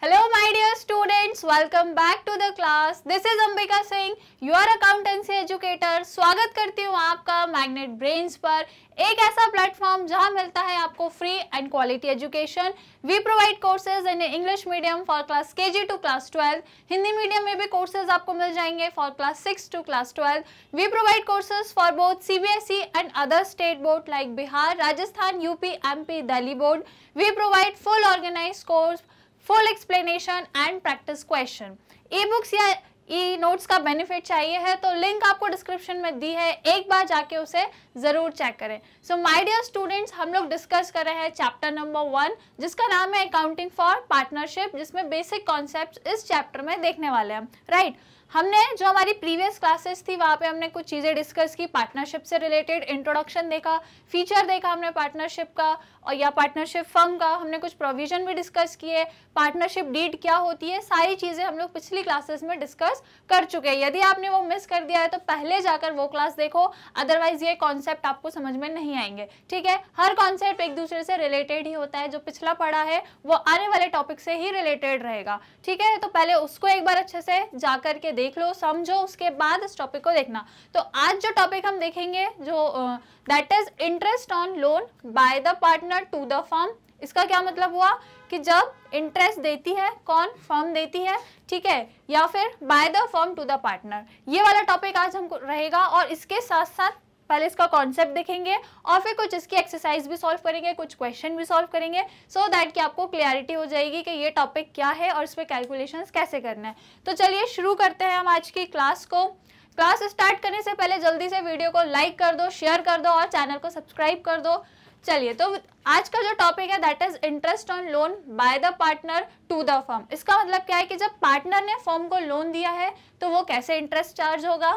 Hello my dear students, welcome back to the class. This is Ambika Singh, your accountancy educator. स्वागत करती हूँ आपका magnet Brains पर एक ऐसा प्लेटफॉर्म जहाँ मिलता है आपको free and quality education we provide courses in English medium for class K G to class twelfth Hindi medium में भी कोर्सेज आपको मिल जाएंगे for class six to class twelfth we provide courses for both C B S E and other state board like Bihar Rajasthan UP P Delhi board we provide full organise course full explanation and practice question e books या e notes का benefit चाहिए है तो link आपको description में दी है एक बार जाके उसे ज़रूर चेक करें सो माय डियर स्टूडेंट्स हम लोग डिस्कस कर रहे हैं चैप्टर नंबर वन जिसका नाम है अकाउंटिंग फॉर पार्टनरशिप जिसमें बेसिक कॉन्सेप्ट इस चैप्टर में देखने वाले हैं राइट right? हमने जो हमारी प्रीवियस क्लासेस थी वहाँ पे हमने कुछ चीज़ें डिस्कस की पार्टनरशिप से रिलेटेड इंट्रोडक्शन देखा फीचर देखा हमने पार्टनरशिप का और या पार्टनरशिप फर्म का हमने कुछ प्रोविजन भी डिस्कस किए पार्टनरशिप डीड क्या होती है सारी चीज़ें हम लोग पिछली क्लासेस में डिस्कस कर चुके हैं यदि आपने वो मिस कर दिया है तो पहले जाकर वो क्लास देखो अदरवाइज ये कॉन्सेप्ट आपको समझ में नहीं आएंगे ठीक है हर कॉन्सेप्ट एक दूसरे से रिलेटेड ही होता है जो पिछला पढ़ा है वो आने वाले टॉपिक से ही रिलेटेड रहेगा ठीक है तो पहले उसको एक बार अच्छे से जा करके देख लो समझो उसके बाद इस टॉपिक को देखना तो आज जो टॉपिक हम देखेंगे जो that is interest on loan by the partner to the firm इसका क्या मतलब हुआ कि जब इंटरेस्ट देती है कौन फर्म देती है ठीक है या फिर by the firm to the partner ये वाला टॉपिक आज हमको रहेगा और इसके साथ साथ पहले इसका कॉन्सेप्ट देखेंगे और फिर कुछ इसकी एक्सरसाइज भी सॉल्व करेंगे कुछ क्वेश्चन भी सॉल्व करेंगे सो so दैट कि आपको क्लियरिटी हो जाएगी कि ये टॉपिक क्या है और इस पर कैलकुलेशन कैसे करना है तो चलिए शुरू करते हैं हम आज की क्लास को क्लास स्टार्ट करने से पहले जल्दी से वीडियो को लाइक कर दो शेयर कर दो और चैनल को सब्सक्राइब कर दो चलिए तो आज का जो टॉपिक है that is interest on loan by the partner to the firm इसका मतलब क्या है कि जब पार्टनर ने फर्म को लोन दिया है तो वो कैसे इंटरेस्ट चार्ज होगा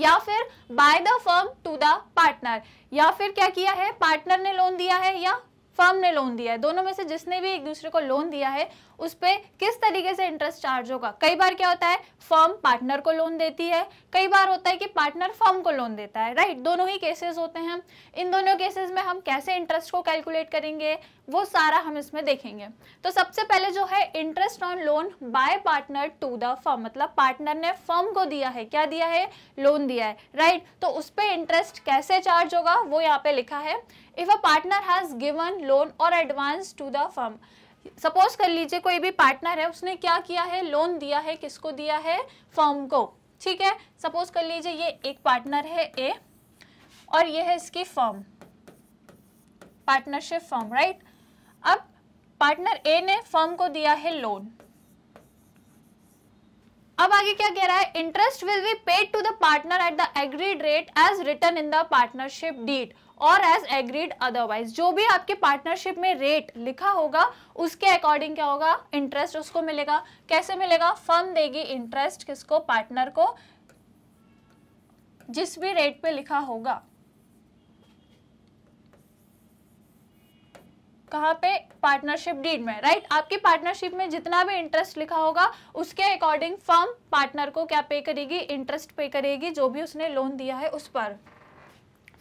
या फिर by the firm to the partner या फिर क्या किया है पार्टनर ने लोन दिया है या फर्म ने लोन दिया है दोनों में से जिसने भी एक दूसरे को लोन दिया है उस पर किस तरीके से इंटरेस्ट चार्ज होगा कई बार क्या होता है फर्म पार्टनर को लोन देती है कई बार होता है कि पार्टनर फर्म को लोन देता है राइट दोनों ही केसेस होते हैं इन दोनों केसेस में हम कैसे इंटरेस्ट को कैलकुलेट करेंगे वो सारा हम इसमें देखेंगे तो सबसे पहले जो है interest on loan by partner to the firm मतलब पार्टनर ने फर्म को दिया है क्या दिया है लोन दिया है राइट तो उस पर इंटरेस्ट कैसे चार्ज होगा वो यहाँ पे लिखा है if a partner has given loan or advance to the firm suppose कर लीजिए कोई भी पार्टनर है उसने क्या किया है लोन दिया है किसको दिया है फर्म को ठीक है सपोज कर लीजिए ये एक पार्टनर है ए और ये है इसकी फर्म पार्टनरशिप फर्म राइट अब पार्टनर ए ने फर्म को दिया है लोन अब आगे क्या कह रहा है interest will be paid to the partner at the agreed rate as return in the partnership deed or as agreed otherwise जो भी आपके पार्टनरशिप में रेट लिखा होगा उसके अकॉर्डिंग क्या होगा इंटरेस्ट उसको मिलेगा कैसे मिलेगा फर्म देगी इंटरेस्ट किसको पार्टनर को जिस भी रेट पे लिखा होगा कहाँ पे पार्टनरशिप डीड में राइट right? आपकी पार्टनरशिप में जितना भी इंटरेस्ट लिखा होगा उसके अकॉर्डिंग फर्म पार्टनर को क्या पे करेगी इंटरेस्ट पे करेगी जो भी उसने लोन दिया है उस पर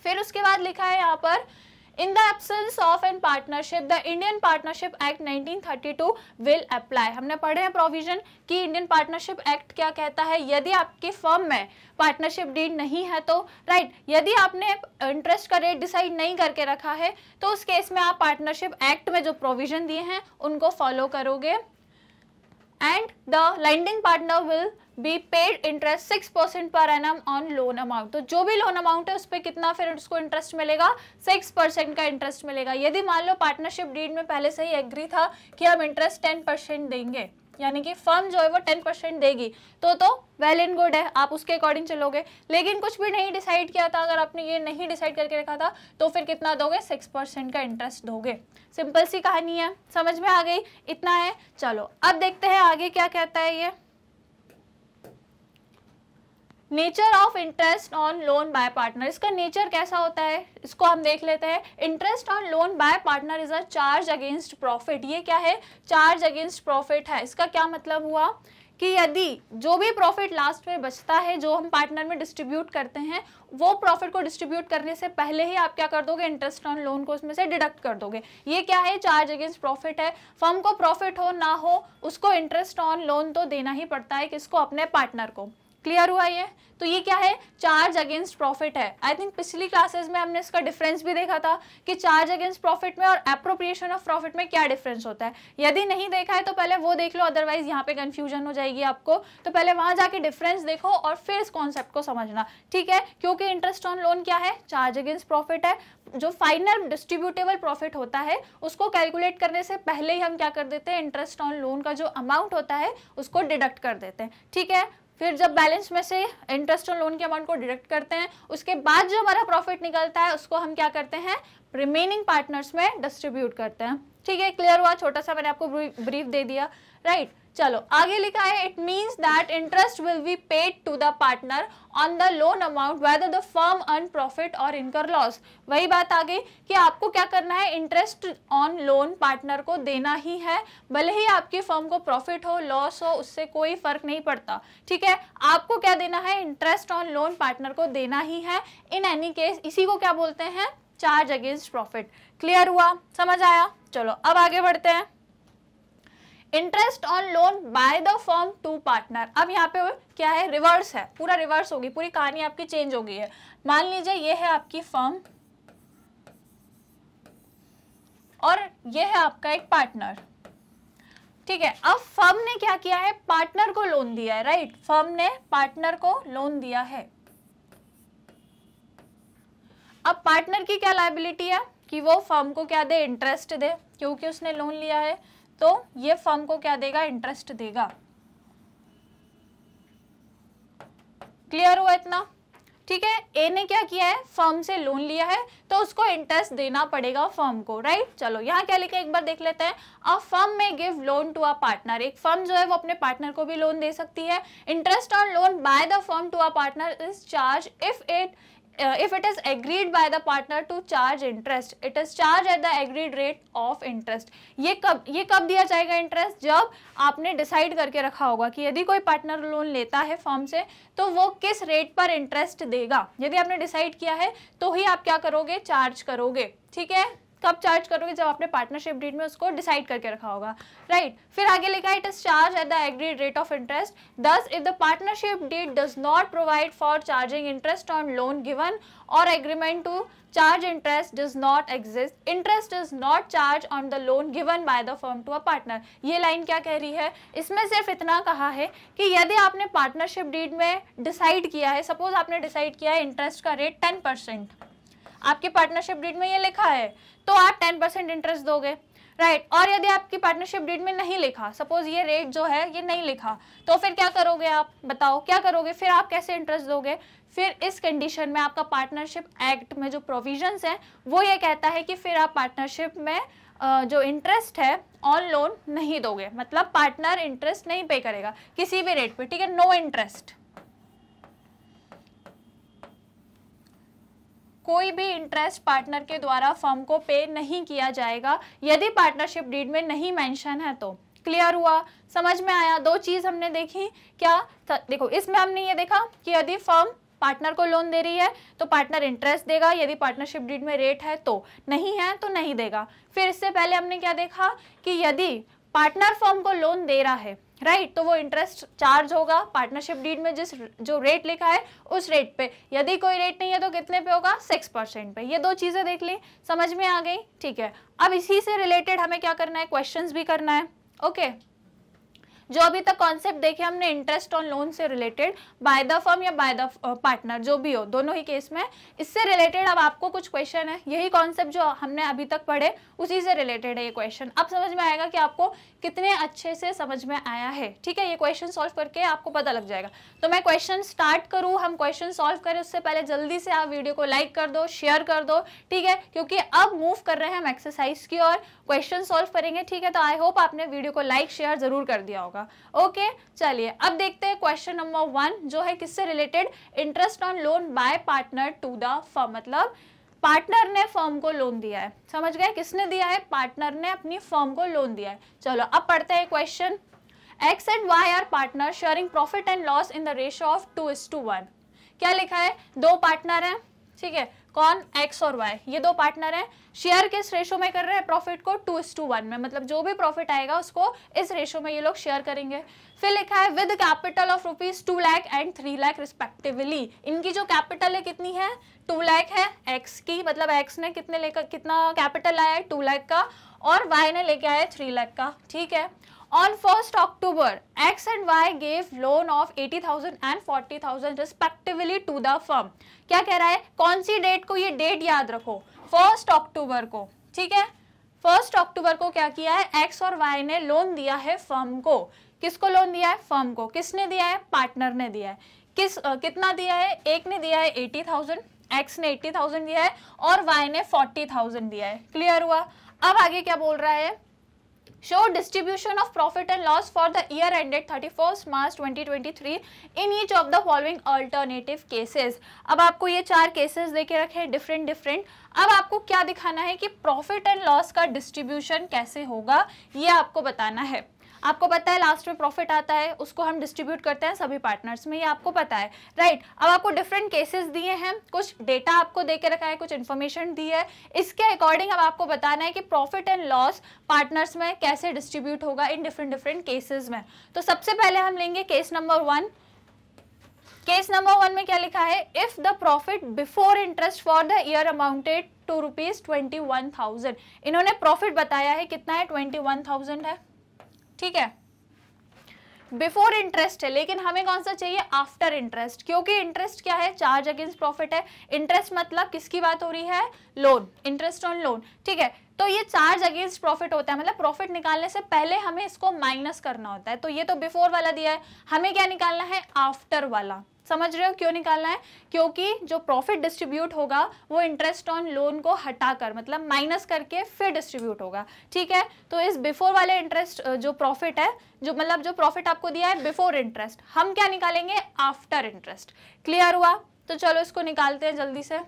फिर उसके बाद लिखा है यहाँ पर in the absence of an partnership the Indian partnership act 1932 will apply हमने पढ़े हैं प्रोविजन कि इंडियन पार्टनरशिप एक्ट क्या कहता है यदि आपके फर्म में पार्टनरशिप डीड नहीं है तो राइट right, यदि आपने इंटरेस्ट का रेट डिसाइड नहीं करके रखा है तो उस केस में आप पार्टनरशिप एक्ट में जो प्रोविजन दिए हैं उनको फॉलो करोगे and the landing partner will be paid interest six percent per annum on loan amount तो जो भी लोन अमाउंट है उस पर कितना फिर उसको इंटरेस्ट मिलेगा सिक्स परसेंट का इंटरेस्ट मिलेगा यदि मान लो पार्टनरशिप डीड में पहले से ही एग्री था कि हम इंटरेस्ट टेन परसेंट देंगे यानी कि फर्म जो है वो टेन परसेंट देगी तो तो वेल एंड गुड है आप उसके अकॉर्डिंग चलोगे लेकिन कुछ भी नहीं डिसाइड किया था अगर आपने ये नहीं डिसाइड करके रखा था तो फिर कितना दोगे सिक्स परसेंट का इंटरेस्ट दोगे सिंपल सी कहानी है समझ में आ गई इतना है चलो अब देखते हैं आगे क्या कहता है ये nature of interest on loan by partner इसका नेचर कैसा होता है इसको हम देख लेते हैं interest on loan by partner is a charge against profit ये क्या है चार्ज अगेंस्ट प्रॉफिट है इसका क्या मतलब हुआ कि यदि जो भी प्रॉफिट लास्ट में बचता है जो हम पार्टनर में डिस्ट्रीब्यूट करते हैं वो प्रॉफिट को डिस्ट्रीब्यूट करने से पहले ही आप क्या कर दोगे इंटरेस्ट ऑन लोन को उसमें से डिडक्ट कर दोगे ये क्या है चार्ज अगेंस्ट प्रॉफिट है फर्म को प्रॉफिट हो ना हो उसको इंटरेस्ट ऑन लोन तो देना ही पड़ता है किसको अपने पार्टनर को क्लियर हुआ ये तो ये क्या है चार्ज अगेंस्ट प्रॉफिट है आई थिंक पिछली क्लासेस में हमने इसका डिफरेंस भी देखा था कि चार्ज अगेंस्ट प्रॉफिट में और अप्रोप्रिएशन ऑफ प्रॉफिट में क्या डिफरेंस होता है यदि नहीं देखा है तो पहले वो देख लो अदरवाइज यहाँ पे कंफ्यूजन हो जाएगी आपको तो पहले वहां जाके डिफरेंस देखो और फिर इस कॉन्सेप्ट को समझना ठीक है क्योंकि इंटरेस्ट ऑन लोन क्या है चार्ज अगेंस्ट प्रॉफिट है जो फाइनल डिस्ट्रीब्यूटेबल प्रॉफिट होता है उसको कैलकुलेट करने से पहले ही हम क्या कर देते हैं इंटरेस्ट ऑन लोन का जो अमाउंट होता है उसको डिडक्ट कर देते हैं ठीक है फिर जब बैलेंस में से इंटरेस्ट और लोन के अमाउंट को डिडक्ट करते हैं उसके बाद जो हमारा प्रॉफिट निकलता है उसको हम क्या करते हैं रिमेनिंग पार्टनर्स में डिस्ट्रीब्यूट करते हैं ठीक है क्लियर हुआ छोटा सा मैंने आपको ब्रीफ दे दिया राइट right? चलो आगे लिखा है it means that interest will be paid to the partner on the loan amount whether the firm earn profit or incur loss वही बात आ गई कि आपको क्या करना है इंटरेस्ट ऑन लोन पार्टनर को देना ही है भले ही आपकी फर्म को प्रॉफिट हो लॉस हो उससे कोई फर्क नहीं पड़ता ठीक है आपको क्या देना है इंटरेस्ट ऑन लोन पार्टनर को देना ही है इन एनी केस इसी को क्या बोलते हैं चार्ज अगेंस्ट प्रॉफिट क्लियर हुआ समझ आया चलो अब आगे बढ़ते हैं interest on loan by the firm to partner अब यहाँ पे क्या है रिवर्स है पूरा रिवर्स होगी पूरी कहानी आपकी चेंज हो गई है मान लीजिए ये है आपकी फर्म और ये है आपका एक पार्टनर ठीक है अब फर्म ने क्या किया है पार्टनर को लोन दिया है राइट फर्म ने पार्टनर को लोन दिया है अब पार्टनर की क्या लाइबिलिटी है कि वो फर्म को क्या दे इंटरेस्ट दे क्योंकि उसने लोन लिया है तो ये फर्म को क्या देगा इंटरेस्ट देगा क्लियर हुआ इतना ठीक है ए ने क्या किया है फर्म से लोन लिया है तो उसको इंटरेस्ट देना पड़ेगा फर्म को राइट चलो यहाँ क्या लिखा है एक बार देख लेते हैं a firm may give loan to a partner एक फर्म जो है वो अपने पार्टनर को भी लोन दे सकती है interest on loan by the firm to a partner is charge if it uh, if it is agreed by the partner to charge interest it is charged at the agreed rate of interest ये कब ये कब दिया जाएगा interest जब आपने decide करके रखा होगा कि यदि कोई partner loan लेता है firm से तो वो किस rate पर interest देगा यदि आपने decide किया है तो ही आप क्या करोगे charge करोगे ठीक है कब चार्ज करोगे जब आपने पार्टनरशिप डीड में उसको डिसाइड करके रखा होगा राइट right. फिर आगे लिखा है it is charge at the agreed rate of interest दस if the partnership deed does not provide for charging interest on loan given or agreement to charge interest does not exist interest is not charge on the loan given by the firm to a partner ये line क्या कह रही है इसमें सिर्फ इतना कहा है कि यदि आपने पार्टनरशिप डीड में डिसाइड किया है सपोज आपने डिसाइड किया है इंटरेस्ट का रेट टेन परसेंट आपकी पार्टनरशिप डीड में ये लिखा है तो आप टेन परसेंट इंटरेस्ट दोगे राइट और यदि आपकी पार्टनरशिप डीड में नहीं लिखा सपोज ये रेट जो है ये नहीं लिखा तो फिर क्या करोगे आप बताओ क्या करोगे फिर आप कैसे इंटरेस्ट दोगे फिर इस कंडीशन में आपका पार्टनरशिप एक्ट में जो प्रोविजन है वो ये कहता है कि फिर आप पार्टनरशिप में जो इंटरेस्ट है ऑन लोन नहीं दोगे मतलब पार्टनर इंटरेस्ट नहीं पे करेगा किसी भी रेट पे ठीक है नो इंटरेस्ट कोई भी इंटरेस्ट पार्टनर के द्वारा फर्म को पे नहीं किया जाएगा यदि पार्टनरशिप डीड में नहीं मेंशन है तो क्लियर हुआ समझ में आया दो चीज़ हमने देखी क्या देखो इसमें हमने ये देखा कि यदि फर्म पार्टनर को लोन दे रही है तो पार्टनर इंटरेस्ट देगा यदि पार्टनरशिप डीड में रेट है तो नहीं है तो नहीं देगा फिर इससे पहले हमने क्या देखा कि यदि पार्टनर फर्म को लोन दे रहा है राइट right, तो वो इंटरेस्ट चार्ज होगा पार्टनरशिप डीड में जिस जो रेट लिखा है उस रेट पे यदि कोई रेट नहीं है तो कितने पे होगा सिक्स परसेंट पे ये दो चीज़ें देख ली समझ में आ गई ठीक है अब इसी से रिलेटेड हमें क्या करना है क्वेश्चंस भी करना है ओके okay. जो अभी तक कॉन्सेप्ट देखे हमने इंटरेस्ट ऑन लोन से रिलेटेड बाय द फर्म या बाय द पार्टनर जो भी हो दोनों ही केस में इससे रिलेटेड अब आपको कुछ क्वेश्चन है यही कॉन्सेप्ट जो हमने अभी तक पढ़े उसी से रिलेटेड है ये क्वेश्चन अब समझ में आएगा कि आपको कितने अच्छे से समझ में आया है ठीक है ये क्वेश्चन सॉल्व करके आपको पता लग जाएगा तो मैं क्वेश्चन स्टार्ट करूँ हम क्वेश्चन सॉल्व करें उससे पहले जल्दी से आप वीडियो को लाइक कर दो शेयर कर दो ठीक है क्योंकि अब मूव कर रहे हैं हम एक्सरसाइज की और क्वेश्चन सॉल्व करेंगे ठीक है तो आई होप आपने वीडियो को लाइक शेयर जरूर कर दिया होगा ओके चलिए अब देखते हैं क्वेश्चन नंबर वन जो है किससे related interest on loan by partner to the firm मतलब पार्टनर ने फर्म को लोन दिया है समझ गए किसने दिया है पार्टनर ने अपनी फर्म को लोन दिया है चलो अब पढ़ते हैं question X and Y are partner sharing profit and loss in the ratio of two is to one क्या लिखा है दो पार्टनर हैं ठीक है कौन एक्स और वाई ये दो पार्टनर हैं शेयर किस रेशो में कर रहे हैं प्रॉफिट को टू इस टू वन में मतलब जो भी प्रॉफिट आएगा उसको इस रेशो में ये लोग शेयर करेंगे फिर लिखा है with capital of rupees two lakh and three lakh respectively इनकी जो कैपिटल है कितनी है टू लैख है एक्स की मतलब एक्स ने कितने लेकर कितना कैपिटल आया है टू लैख का और वाई ने लेके आया है थ्री लैख का ठीक है On 1st October, X and Y gave loan of 80,000 and 40,000 respectively to the firm. क्या कह रहा है कौन सी डेट को ये डेट याद रखो फर्स्ट अक्टूबर को ठीक है फर्स्ट अक्टूबर को क्या किया है एक्स और वाई ने लोन दिया है फर्म को किसको लोन दिया है फर्म को किसने दिया है पार्टनर ने दिया है किस uh, कितना दिया है एक ने दिया है एटी थाउजेंड एक्स ने एट्टी थाउजेंड दिया है और वाई ने फोर्टी थाउजेंड दिया है क्लियर हुआ अब आगे क्या बोल रहा है show distribution of profit and loss for the year ended 31st March 2023 in each of the following alternative cases. अब आपको ये चार केसेस देके रखे हैं डिफरेंट डिफरेंट अब आपको क्या दिखाना है कि प्रॉफिट एंड लॉस का डिस्ट्रीब्यूशन कैसे होगा ये आपको बताना है आपको पता है लास्ट में प्रॉफिट आता है उसको हम डिस्ट्रीब्यूट करते हैं सभी पार्टनर्स में ये आपको पता है राइट right, अब आपको डिफरेंट केसेस दिए हैं कुछ डेटा आपको दे के रखा है कुछ इन्फॉर्मेशन दी है इसके अकॉर्डिंग अब आपको बताना है कि प्रॉफिट एंड लॉस पार्टनर्स में कैसे डिस्ट्रीब्यूट होगा इन डिफरेंट डिफरेंट केसेज में तो सबसे पहले हम लेंगे case number one case number one में क्या लिखा है if the profit before interest for the year amounted to rupees twenty one thousand इन्होंने प्रॉफिट बताया है कितना है ट्वेंटी वन थाउजेंड है ठीक है बिफोर इंटरेस्ट है लेकिन हमें कौन सा चाहिए आफ्टर इंटरेस्ट क्योंकि इंटरेस्ट क्या है चार्ज अगेंस्ट प्रॉफिट है इंटरेस्ट मतलब किसकी बात हो रही है लोन इंटरेस्ट ऑन लोन ठीक है तो ये चार्ज अगेंस्ट प्रॉफिट होता है मतलब प्रॉफिट निकालने से पहले हमें इसको माइनस करना होता है तो ये तो बिफोर वाला दिया है हमें क्या निकालना है आफ्टर वाला समझ रहे हो क्यों निकालना है क्योंकि जो प्रॉफिट डिस्ट्रीब्यूट होगा वो इंटरेस्ट ऑन लोन को हटाकर मतलब माइनस करके फिर डिस्ट्रीब्यूट होगा ठीक है तो इस बिफोर वाले इंटरेस्ट जो प्रॉफिट है जो मतलब जो प्रॉफिट आपको दिया है बिफोर इंटरेस्ट हम क्या निकालेंगे आफ्टर इंटरेस्ट क्लियर हुआ तो चलो इसको निकालते हैं जल्दी से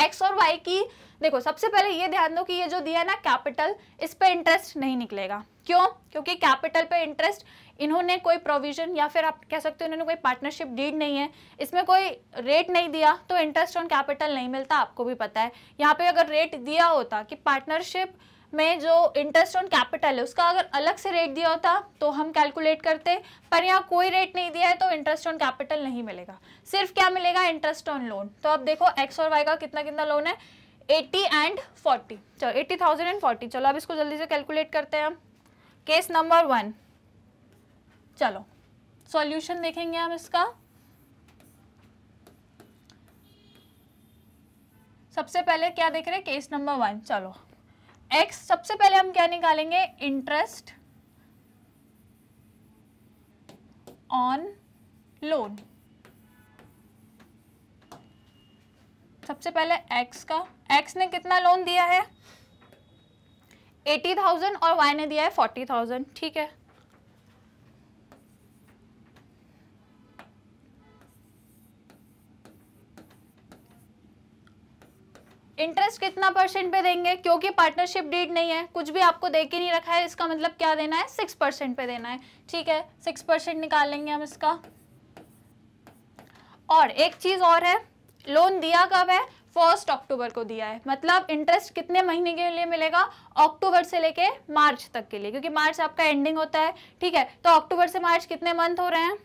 एक्स और वाई की देखो सबसे पहले ये ध्यान दो कि ये जो दिया है ना कैपिटल इस पे इंटरेस्ट नहीं निकलेगा क्यों क्योंकि कैपिटल पे इंटरेस्ट इन्होंने कोई प्रोविजन या फिर आप कह सकते हो इन्होंने कोई पार्टनरशिप डीड नहीं है इसमें कोई रेट नहीं दिया तो इंटरेस्ट ऑन कैपिटल नहीं मिलता आपको भी पता है यहाँ पे अगर रेट दिया होता कि पार्टनरशिप में जो इंटरेस्ट ऑन कैपिटल है उसका अगर अलग से रेट दिया होता तो हम कैलकुलेट करते पर यहाँ कोई रेट नहीं दिया है तो इंटरेस्ट ऑन कैपिटल नहीं मिलेगा सिर्फ क्या मिलेगा इंटरेस्ट ऑन लोन तो आप देखो एक्स और वाई का कितना कितना लोन है एट्टी एंड फोर्टी चलो एट्टी थाउजेंड एंड फोर्टी चलो अब इसको जल्दी से कैलकुलेट करते हैं हम केस नंबर वन चलो सॉल्यूशन देखेंगे हम इसका सबसे पहले क्या देख रहे हैं केस नंबर वन चलो एक्स सबसे पहले हम क्या निकालेंगे इंटरेस्ट ऑन लोन सबसे पहले एक्स का एक्स ने कितना लोन दिया है एटी थाउजेंड और वाई ने दिया है फोर्टी थाउजेंड ठीक है इंटरेस्ट कितना परसेंट पे देंगे क्योंकि पार्टनरशिप डीड नहीं है कुछ भी आपको दे के नहीं रखा है इसका मतलब क्या देना है सिक्स परसेंट पे देना है ठीक है सिक्स परसेंट निकाल लेंगे हम इसका और एक चीज़ और है लोन दिया कब है फर्स्ट अक्टूबर को दिया है मतलब इंटरेस्ट कितने महीने के लिए मिलेगा अक्टूबर से लेके मार्च तक के लिए क्योंकि मार्च आपका एंडिंग होता है ठीक है तो अक्टूबर से मार्च कितने मंथ हो रहे हैं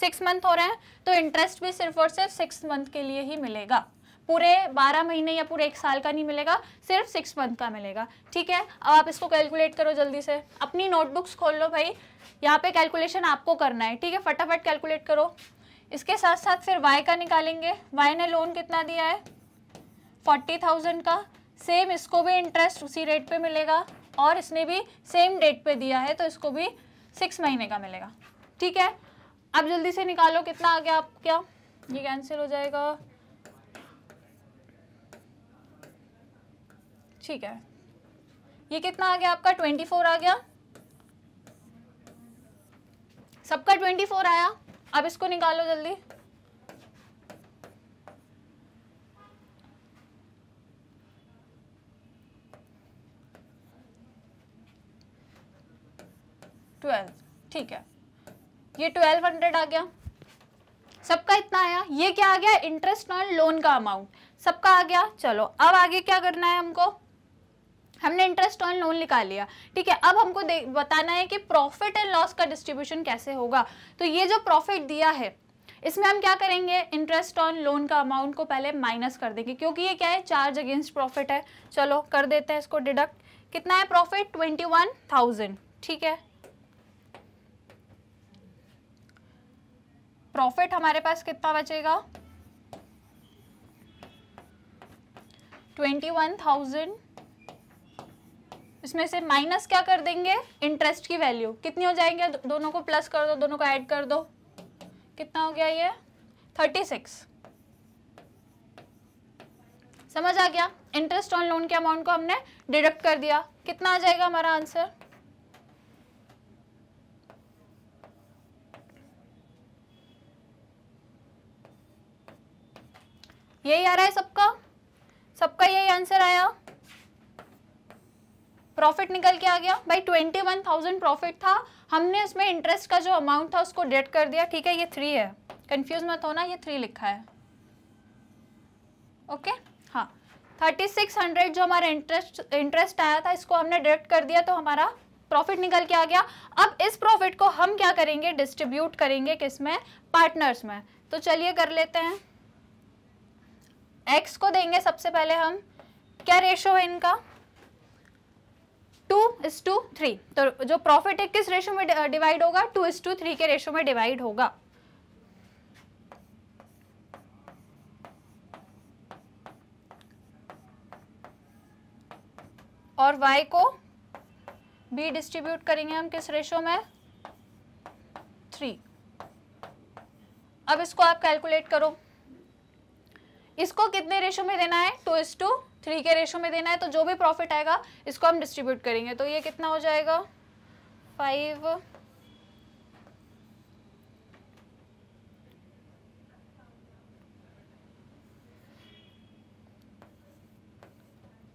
सिक्स मंथ हो रहे हैं तो इंटरेस्ट भी सिर्फ और सिर्फ सिक्स मंथ के लिए ही मिलेगा पूरे बारह महीने या पूरे एक साल का नहीं मिलेगा सिर्फ सिक्स मंथ का मिलेगा ठीक है अब आप इसको कैलकुलेट करो जल्दी से अपनी नोटबुक्स खोल लो भाई यहाँ पे कैलकुलेशन आपको करना है ठीक है फटाफट कैलकुलेट करो इसके साथ साथ फिर वाई का निकालेंगे वाई ने लोन कितना दिया है फोर्टी थाउजेंड का सेम इसको भी इंटरेस्ट उसी रेट पर मिलेगा और इसने भी सेम डेट पर दिया है तो इसको भी सिक्स महीने का मिलेगा ठीक है अब जल्दी से निकालो कितना आ गया आप क्या ये कैंसिल हो जाएगा ठीक है ये कितना आ गया आपका ट्वेंटी फोर आ गया सबका ट्वेंटी फोर आया अब इसको निकालो जल्दी ट्वेल्व ठीक है ये ट्वेल्व हंड्रेड आ गया सबका इतना आया ये क्या आ गया इंटरेस्ट ऑन लोन का अमाउंट सबका आ गया चलो अब आगे क्या करना है हमको हमने इंटरेस्ट ऑन लोन निकाल लिया ठीक है अब हमको बताना है कि प्रॉफिट एंड लॉस का डिस्ट्रीब्यूशन कैसे होगा तो ये जो प्रॉफिट दिया है इसमें हम क्या करेंगे इंटरेस्ट ऑन लोन का अमाउंट को पहले माइनस कर देंगे क्योंकि ये क्या है चार्ज अगेंस्ट प्रॉफिट है चलो कर देते हैं इसको डिडक्ट कितना है प्रॉफिट ट्वेंटी वन थाउजेंड ठीक है प्रॉफिट हमारे पास कितना बचेगा ट्वेंटी वन थाउजेंड इसमें से माइनस क्या कर देंगे इंटरेस्ट की वैल्यू कितनी हो जाएंगे दो, दोनों को प्लस कर दो दोनों को ऐड कर दो कितना हो गया ये थर्टी सिक्स समझ आ गया इंटरेस्ट ऑन लोन के अमाउंट को हमने डिडक्ट कर दिया कितना आ जाएगा हमारा आंसर यही आ रहा है सबका सबका यही आंसर आया प्रॉफिट निकल के आ गया भाई ट्वेंटी वन थाउजेंड प्रॉफिट था हमने उसमें इंटरेस्ट का जो अमाउंट था उसको डेट कर दिया ठीक है ये थ्री है कंफ्यूज मत होना ये थ्री लिखा है ओके हाँ थर्टी सिक्स हंड्रेड जो हमारा इंटरेस्ट इंटरेस्ट आया था इसको हमने डेट कर दिया तो हमारा प्रॉफिट निकल के आ गया अब इस प्रॉफिट को हम क्या करेंगे डिस्ट्रीब्यूट करेंगे किस में पार्टनर्स में तो चलिए कर लेते हैं एक्स को देंगे सबसे पहले हम क्या रेशो है इनका टू इस टू थ्री तो जो प्रॉफिट है किस रेशो में डिवाइड होगा टू इज टू थ्री के रेशो में डिवाइड होगा और y को b डिस्ट्रीब्यूट करेंगे हम किस रेशो में थ्री अब इसको आप कैलकुलेट करो इसको कितने रेशो में देना है टू इज टू थ्री के रेशो में देना है तो जो भी प्रॉफिट आएगा इसको हम डिस्ट्रीब्यूट करेंगे तो ये कितना हो जाएगा फाइव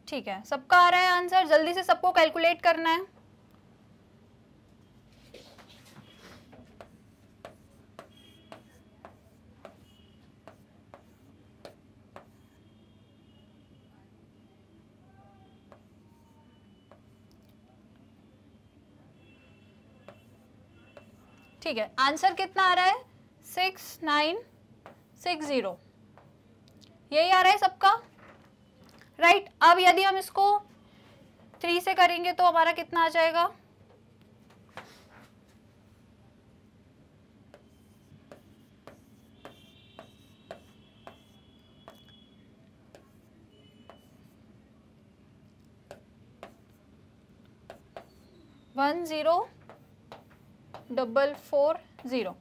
ठीक है सबका आ रहा है आंसर जल्दी से सबको कैलकुलेट करना है ठीक है आंसर कितना आ रहा है सिक्स नाइन सिक्स ज़ीरो यही आ रहा है सबका राइट right, अब यदि हम इसको थ्री से करेंगे तो हमारा कितना आ जाएगा one zero double four zero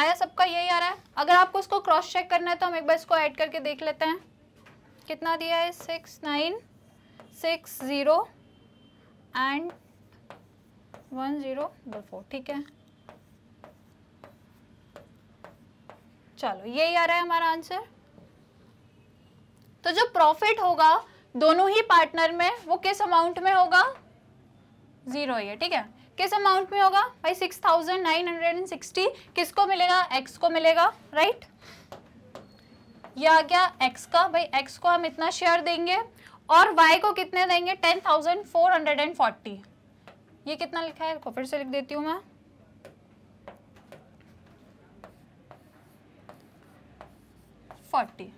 आया सबका यही आ रहा है अगर आपको इसको क्रॉस चेक करना है तो हम एक बार इसको ऐड करके देख लेते हैं कितना दिया है six nine six zero and one zero double four ठीक है चलो यही आ रहा है हमारा आंसर तो जो प्रॉफिट होगा दोनों ही पार्टनर में वो किस अमाउंट में होगा ज़ीरो है ठीक है किस अमाउंट में होगा भाई six thousand nine hundred and sixty किसको मिलेगा एक्स को मिलेगा राइट यह आ गया एक्स का भाई एक्स को हम इतना शेयर देंगे और वाई को कितने देंगे ten thousand four hundred and forty ये कितना लिखा है फिर से लिख देती हूँ मैं फोर्टी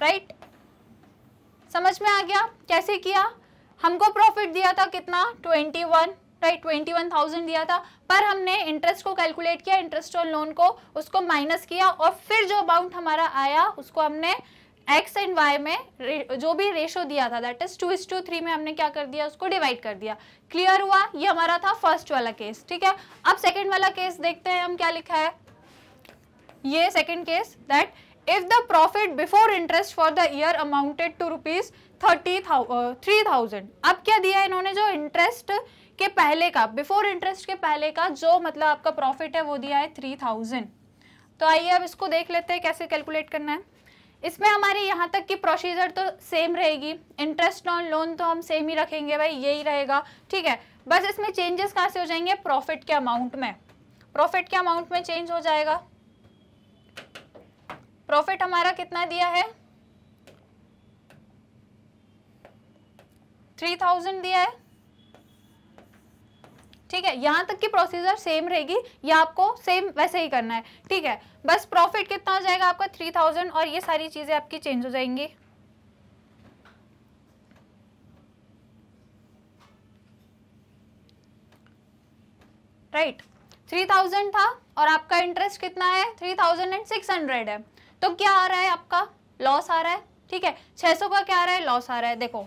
राइट समझ में आ गया कैसे किया हमको प्रॉफिट दिया था कितना twenty one right twenty one thousand दिया था पर हमने इंटरेस्ट को कैलकुलेट किया इंटरेस्ट ऑन लोन को उसको माइनस किया और फिर जो अमाउंट हमारा आया उसको हमने एक्स एंड वाई में जो भी रेशो दिया था that is two is to three में हमने क्या कर दिया उसको डिवाइड कर दिया क्लियर हुआ ये हमारा था फर्स्ट वाला केस ठीक है अब सेकेंड वाला केस देखते हैं हम क्या लिखा है ये second case that if the profit before interest for the year amounted to rupees thirty three thousand अब क्या दिया इन्होंने जो इंटरेस्ट के पहले का बिफोर इंटरेस्ट के पहले का जो मतलब आपका प्रॉफिट है वो दिया है थ्री थाउजेंड तो आइए अब इसको देख लेते हैं कैसे कैलकुलेट करना है इसमें हमारे यहाँ तक की प्रोसीजर तो सेम रहेगी इंटरेस्ट ऑन लोन तो हम सेम ही रखेंगे भाई यही रहेगा ठीक है बस इसमें चेंजेस कहाँ से हो जाएंगे प्रॉफिट के अमाउंट में प्रॉफिट के अमाउंट में चेंज हो जाएगा प्रॉफिट हमारा कितना दिया है थ्री थाउजेंड दिया है ठीक है यहां तक की प्रोसीजर सेम रहेगी या आपको सेम वैसे ही करना है ठीक है बस प्रॉफिट कितना हो जाएगा आपका थ्री थाउजेंड और ये सारी चीज़ें आपकी चेंज हो जाएंगी राइट थ्री थाउजेंड था और आपका इंटरेस्ट कितना है three thousand and six hundred है तो क्या आ रहा है आपका लॉस आ रहा है ठीक है छह सौ का क्या आ रहा है लॉस आ रहा है देखो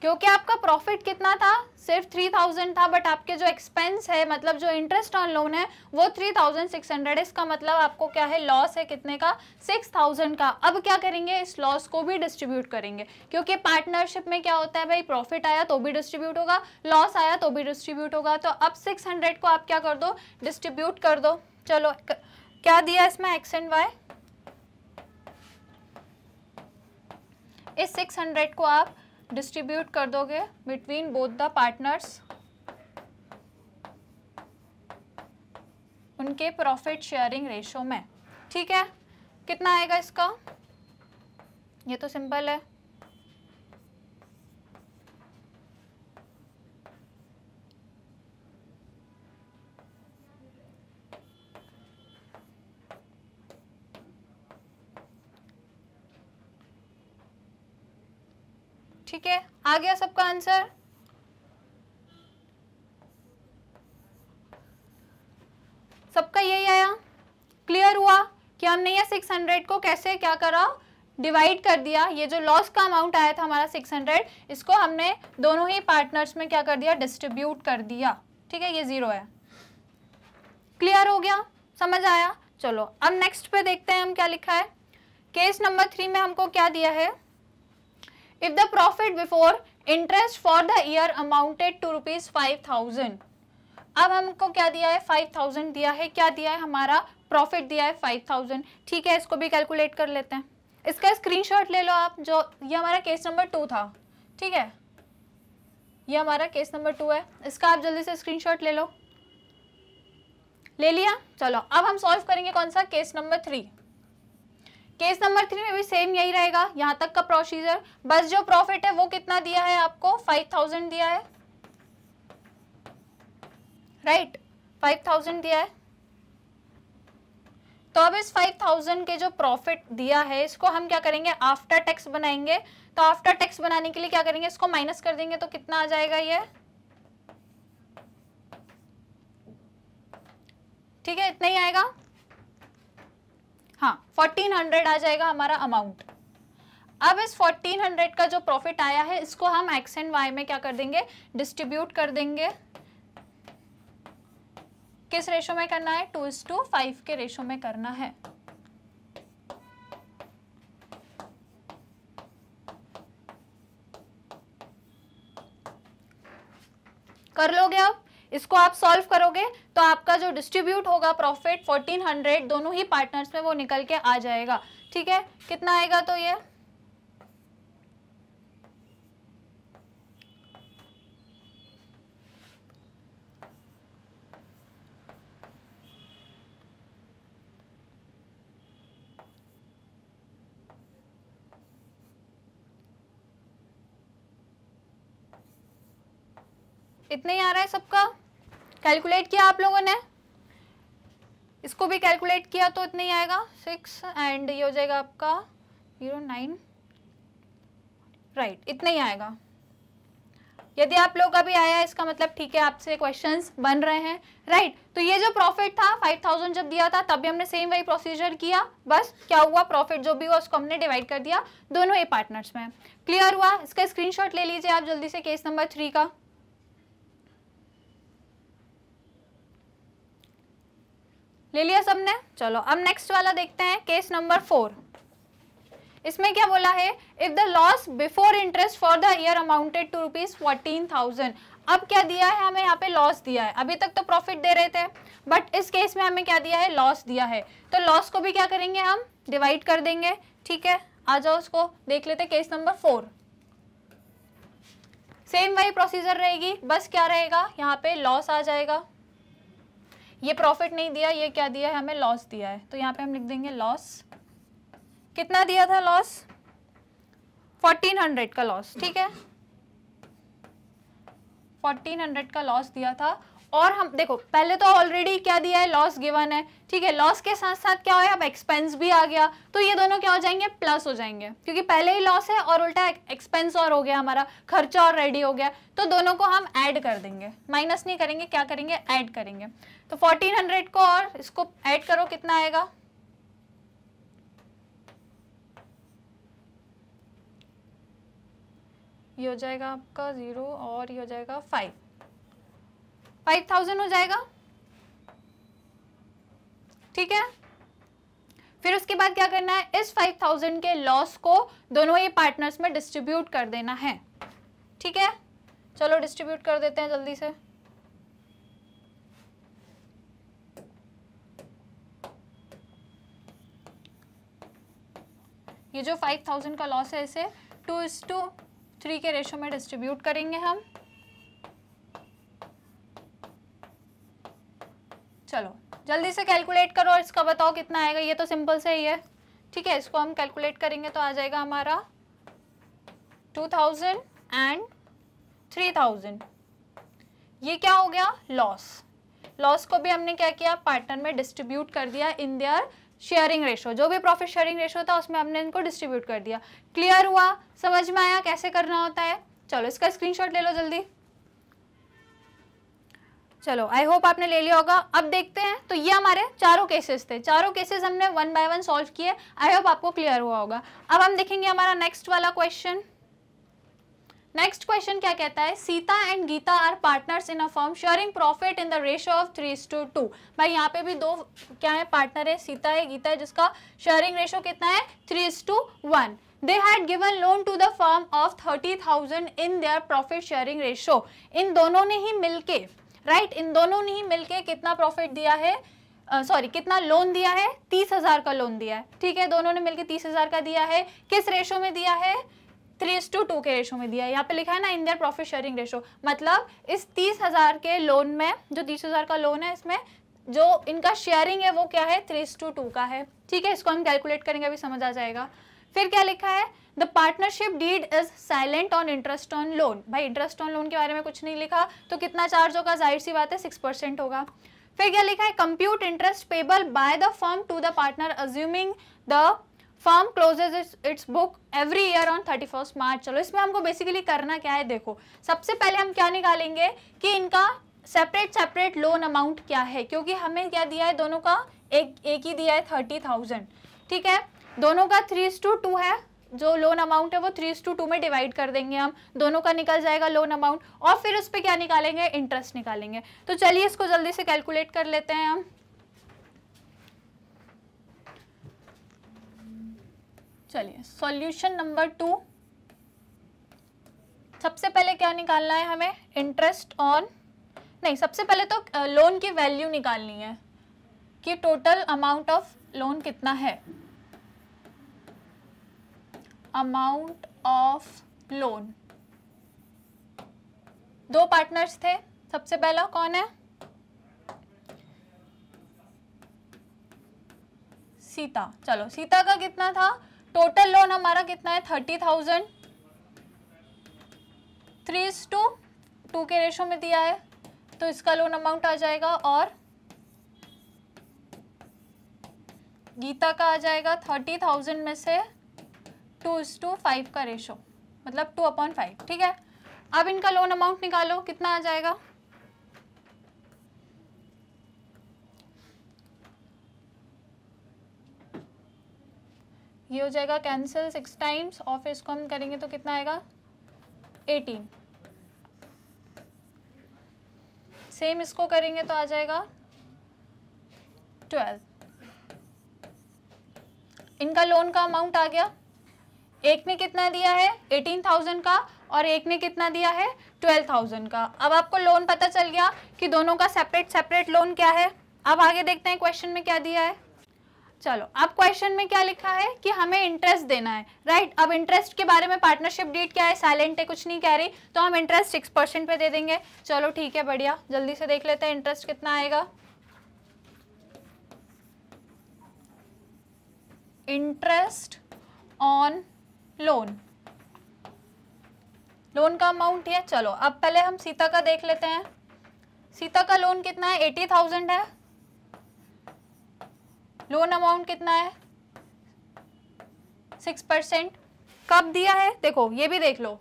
क्योंकि आपका प्रॉफिट कितना था सिर्फ थ्री थाउजेंड था बट आपके जो एक्सपेंस है मतलब जो इंटरेस्ट ऑन लोन है वो थ्री थाउजेंड सिक्स हंड्रेड इसका मतलब आपको क्या है लॉस है कितने का सिक्स थाउजेंड का अब क्या करेंगे इस लॉस को भी डिस्ट्रीब्यूट करेंगे क्योंकि पार्टनरशिप में क्या होता है भाई प्रॉफिट आया तो भी डिस्ट्रीब्यूट होगा लॉस आया तो भी डिस्ट्रीब्यूट होगा तो अब सिक्स हंड्रेड को आप क्या कर दो डिस्ट्रीब्यूट कर दो चलो क्या दिया इसमें एक्स एंड वाई इस सिक्स हंड्रेड को आप डिस्ट्रीब्यूट कर दोगे बिटवीन बोथ द पार्टनर्स उनके प्रॉफिट शेयरिंग रेशो में ठीक है कितना आएगा इसका ये तो सिंपल है ठीक है आ गया सबका आंसर सबका यही आया क्लियर हुआ कि हमने ये 600 को कैसे क्या करा डिवाइड कर दिया ये जो लॉस का अमाउंट आया था हमारा 600 इसको हमने दोनों ही पार्टनर्स में क्या कर दिया डिस्ट्रीब्यूट कर दिया ठीक है ये ज़ीरो है क्लियर हो गया समझ आया चलो अब नेक्स्ट पे देखते हैं हम क्या लिखा है केस नंबर थ्री में हमको क्या दिया है if the profit before interest for the year amounted to rupees five thousand अब हमको क्या दिया है फाइव थाउजेंड दिया है क्या दिया है हमारा प्रॉफिट दिया है फाइव थाउजेंड ठीक है इसको भी कैलकुलेट कर लेते हैं इसका स्क्रीन शॉट ले लो आप जो ये हमारा केस नंबर टू था ठीक है ये हमारा केस नंबर टू है इसका आप जल्दी से स्क्रीन शॉट ले लो ले लिया चलो अब हम सॉल्व करेंगे कौन सा case number three case number three में भी सेम यही रहेगा यहाँ तक का प्रोसीजर बस जो प्रॉफिट है वो कितना दिया है आपको फाइव थाउजेंड दिया है राइट फाइव थाउजेंड दिया है तो अब इस फाइव थाउजेंड के जो प्रॉफिट दिया है इसको हम क्या करेंगे आफ्टर टैक्स बनाएंगे तो आफ्टर टैक्स बनाने के लिए क्या करेंगे इसको माइनस कर देंगे तो कितना आ जाएगा ये ठीक है इतना ही आएगा हाँ फोर्टीन हंड्रेड आ जाएगा हमारा अमाउंट अब इस 1400 का जो प्रॉफिट आया है इसको हम एक्स एंड वाई में क्या कर देंगे डिस्ट्रीब्यूट कर देंगे किस रेशो में करना है टू इज टू फाइव के रेशो में करना है कर लोगे आप इसको आप सॉल्व करोगे तो आपका जो डिस्ट्रीब्यूट होगा प्रॉफिट 1400 दोनों ही पार्टनर्स में वो निकल के आ जाएगा ठीक है कितना आएगा तो ये इतना ही आ रहा है सबका कैलकुलेट किया आप लोगों ने इसको भी कैलकुलेट किया तो इतना ही आएगा सिक्स एंड ये हो जाएगा आपका जीरो नाइन राइट इतना ही आएगा यदि आप लोग अभी आया इसका मतलब ठीक है आपसे क्वेश्चंस बन रहे हैं राइट right. तो ये जो प्रॉफिट था 5000 जब दिया था तब भी हमने सेम वही प्रोसीजर किया बस क्या हुआ प्रॉफिट जो भी हुआ उसको हमने डिवाइड कर दिया दोनों ए पार्टनर्स में क्लियर हुआ इसका स्क्रीनशॉट ले लीजिए आप जल्दी से केस नंबर थ्री का ले लिया सबने चलो अब नेक्स्ट वाला देखते हैं केस नंबर फोर इसमें क्या बोला है if the loss before interest for the year amounted to rupees fourteen thousand अब क्या दिया है हमें यहाँ पे लॉस दिया है अभी तक तो प्रॉफिट दे रहे थे बट इस केस में हमें क्या दिया है लॉस दिया है तो लॉस को भी क्या करेंगे हम डिवाइड कर देंगे ठीक है आ जाओ उसको देख लेते केस नंबर फोर सेम वही प्रोसीजर रहेगी बस क्या रहेगा यहाँ पे लॉस आ जाएगा ये प्रॉफिट नहीं दिया ये क्या दिया है हमें लॉस दिया है तो यहाँ पे हम लिख देंगे लॉस कितना दिया था लॉस 1400 का लॉस ठीक है 1400 का लॉस दिया था और हम देखो पहले तो ऑलरेडी क्या दिया है लॉस गिवन है ठीक है लॉस के साथ साथ क्या है अब एक्सपेंस भी आ गया तो ये दोनों क्या हो जाएंगे प्लस हो जाएंगे क्योंकि पहले ही लॉस है और उल्टा एक्सपेंस और हो गया हमारा खर्चा और रेडी हो गया तो दोनों को हम ऐड कर देंगे माइनस नहीं करेंगे क्या करेंगे ऐड करेंगे तो 1400 को और इसको ऐड करो कितना आएगा ये हो जाएगा आपका ज़ीरो और ये हो जाएगा फाइव फाइव थाउजेंड हो जाएगा ठीक है फिर उसके बाद क्या करना है इस फाइव थाउजेंड के लॉस को दोनों ही पार्टनर्स में डिस्ट्रीब्यूट कर देना है ठीक है चलो डिस्ट्रीब्यूट कर देते हैं जल्दी से ये जो फाइव थाउजेंड का लॉस है इसे टू इस टू थ्री के रेशो में डिस्ट्रीब्यूट करेंगे हम चलो जल्दी से कैलकुलेट करो और इसका बताओ कितना आएगा ये तो सिंपल से ही है ठीक है इसको हम कैलकुलेट करेंगे तो आ जाएगा हमारा two thousand and three thousand ये क्या हो गया लॉस लॉस को भी हमने क्या किया पार्टनर में डिस्ट्रीब्यूट कर दिया इन देयर शेयरिंग रेशो जो भी प्रॉफिट शेयरिंग रेशो था उसमें हमने इनको डिस्ट्रीब्यूट कर दिया क्लियर हुआ समझ में आया कैसे करना होता है चलो इसका स्क्रीनशॉट ले लो जल्दी चलो आई होप आपने ले लिया होगा अब देखते हैं तो ये हमारे चारों केसेस थे चारों केसेस हमने वन बाय वन सॉल्व किए आई होप आपको क्लियर हुआ होगा अब हम देखेंगे हमारा नेक्स्ट वाला क्वेश्चन नेक्स्ट क्वेश्चन क्या कहता है Sita and Gita are partners in a firm sharing profit in the ratio of three two two भाई यहाँ पे भी दो क्या है पार्टनर है सीता है गीता है जिसका शेयरिंग रेशियो कितना है three two one they had given loan to the firm of thirty thousand in their profit sharing ratio इन दोनों ने ही मिलके राइट right? इन दोनों ने ही मिलके कितना प्रॉफिट दिया है सॉरी uh, कितना लोन दिया है तीस हजार का लोन दिया है ठीक है दोनों ने मिलके तीस हजार का दिया है किस रेशो में दिया है थ्री टू टू के रेशो में दिया है यहाँ पे लिखा है ना इंडिया प्रॉफिट शेयरिंग रेशो मतलब इस तीस हज़ार के लोन में जो तीस हज़ार का लोन है इसमें जो इनका शेयरिंग है वो क्या है थ्री टू टू का है ठीक है इसको हम कैलकुलेट करेंगे अभी समझ आ जाएगा फिर क्या लिखा है the partnership deed is silent on interest on loan भाई इंटरेस्ट ऑन लोन के बारे में कुछ नहीं लिखा तो कितना चार्ज होगा जाहिर सी बात है सिक्स परसेंट होगा फिर क्या लिखा है compute interest payable by the firm to the partner assuming the firm closes its book every year on thirty first March चलो इसमें हमको बेसिकली करना क्या है देखो सबसे पहले हम क्या निकालेंगे कि इनका सेपरेट सेपरेट लोन अमाउंट क्या है क्योंकि हमें क्या दिया है दोनों का एक एक ही दिया है थर्टी थाउजेंड ठीक है दोनों का थ्री टू टू है जो लोन अमाउंट है वो थ्री टू टू में डिवाइड कर देंगे हम दोनों का निकल जाएगा लोन अमाउंट और फिर उस पर क्या निकालेंगे इंटरेस्ट निकालेंगे तो चलिए इसको जल्दी से कैलकुलेट कर लेते हैं हम चलिए सॉल्यूशन नंबर टू सबसे पहले क्या निकालना है हमें इंटरेस्ट ऑन नहीं सबसे पहले तो लोन की वैल्यू निकालनी है कि टोटल अमाउंट ऑफ लोन कितना है अमाउंट ऑफ लोन दो पार्टनर्स थे सबसे पहला कौन है सीता चलो सीता का कितना था टोटल लोन हमारा कितना है thirty thousand three is to two के रेशो में दिया है तो इसका लोन अमाउंट आ जाएगा और गीता का आ जाएगा थर्टी थाउजेंड में से टू इज टू फाइव का रेशो मतलब टू अपॉन फाइव ठीक है अब इनका लोन अमाउंट निकालो कितना आ जाएगा ये हो जाएगा कैंसिल सिक्स टाइम्स और फिर इसको हम करेंगे तो कितना आएगा एटीन सेम इसको करेंगे तो आ जाएगा ट्वेल्व इनका लोन का अमाउंट आ गया एक ने कितना दिया है एटीन थाउजेंड का और एक ने कितना दिया है ट्वेल्व थाउजेंड का अब आपको लोन पता चल गया कि दोनों का सेपरेट सेपरेट लोन क्या है अब आगे देखते हैं क्वेश्चन में क्या दिया है चलो अब क्वेश्चन में क्या लिखा है कि हमें इंटरेस्ट देना है राइट अब इंटरेस्ट के बारे में पार्टनरशिप डेट क्या है साइलेंट है कुछ नहीं कह रही तो हम इंटरेस्ट सिक्स परसेंट पे दे देंगे चलो ठीक है बढ़िया जल्दी से देख लेते हैं इंटरेस्ट कितना आएगा इंटरेस्ट ऑन लोन लोन का अमाउंट है चलो अब पहले हम सीता का देख लेते हैं सीता का लोन कितना है एटी थाउजेंड है लोन अमाउंट कितना है सिक्स परसेंट कब दिया है देखो ये भी देख लो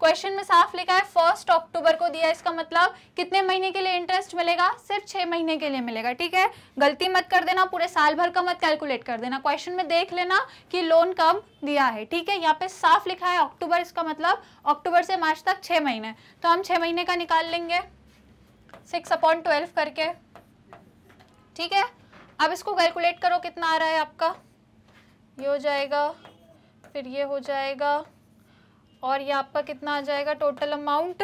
क्वेश्चन में साफ लिखा है फर्स्ट अक्टूबर को दिया इसका मतलब कितने महीने के लिए इंटरेस्ट मिलेगा सिर्फ छह महीने के लिए मिलेगा ठीक है गलती मत कर देना पूरे साल भर का मत कैलकुलेट कर देना क्वेश्चन में देख लेना कि लोन कब दिया है ठीक है यहाँ पे साफ लिखा है अक्टूबर इसका मतलब अक्टूबर से मार्च तक छह महीने तो हम छह महीने का निकाल लेंगे सिक्स अपॉइंट ट्वेल्व करके ठीक है अब इसको कैलकुलेट करो कितना आ रहा है आपका ये हो जाएगा फिर ये हो जाएगा और ये आपका कितना आ जाएगा टोटल अमाउंट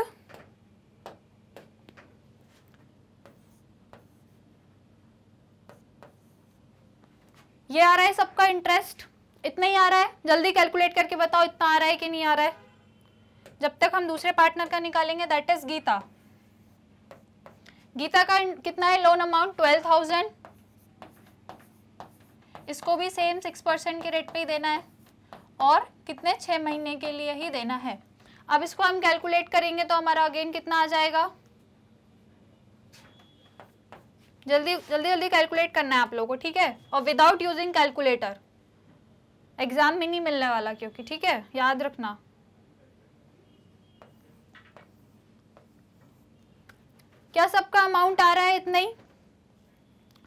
ये आ रहा है सबका इंटरेस्ट इतना ही आ रहा है जल्दी कैलकुलेट करके बताओ इतना आ रहा है कि नहीं आ रहा है जब तक हम दूसरे पार्टनर का निकालेंगे दैट इज गीता गीता का कितना है लोन अमाउंट ट्वेल्व थाउजेंड इसको भी सेम सिक्स परसेंट के रेट पे ही देना है और कितने छः महीने के लिए ही देना है अब इसको हम कैलकुलेट करेंगे तो हमारा अगेन कितना आ जाएगा जल्दी जल्दी जल्दी कैलकुलेट करना है आप लोगों को ठीक है और विदाउट यूजिंग कैलकुलेटर एग्जाम में नहीं मिलने वाला क्योंकि ठीक है याद रखना क्या सबका अमाउंट आ रहा है इतना ही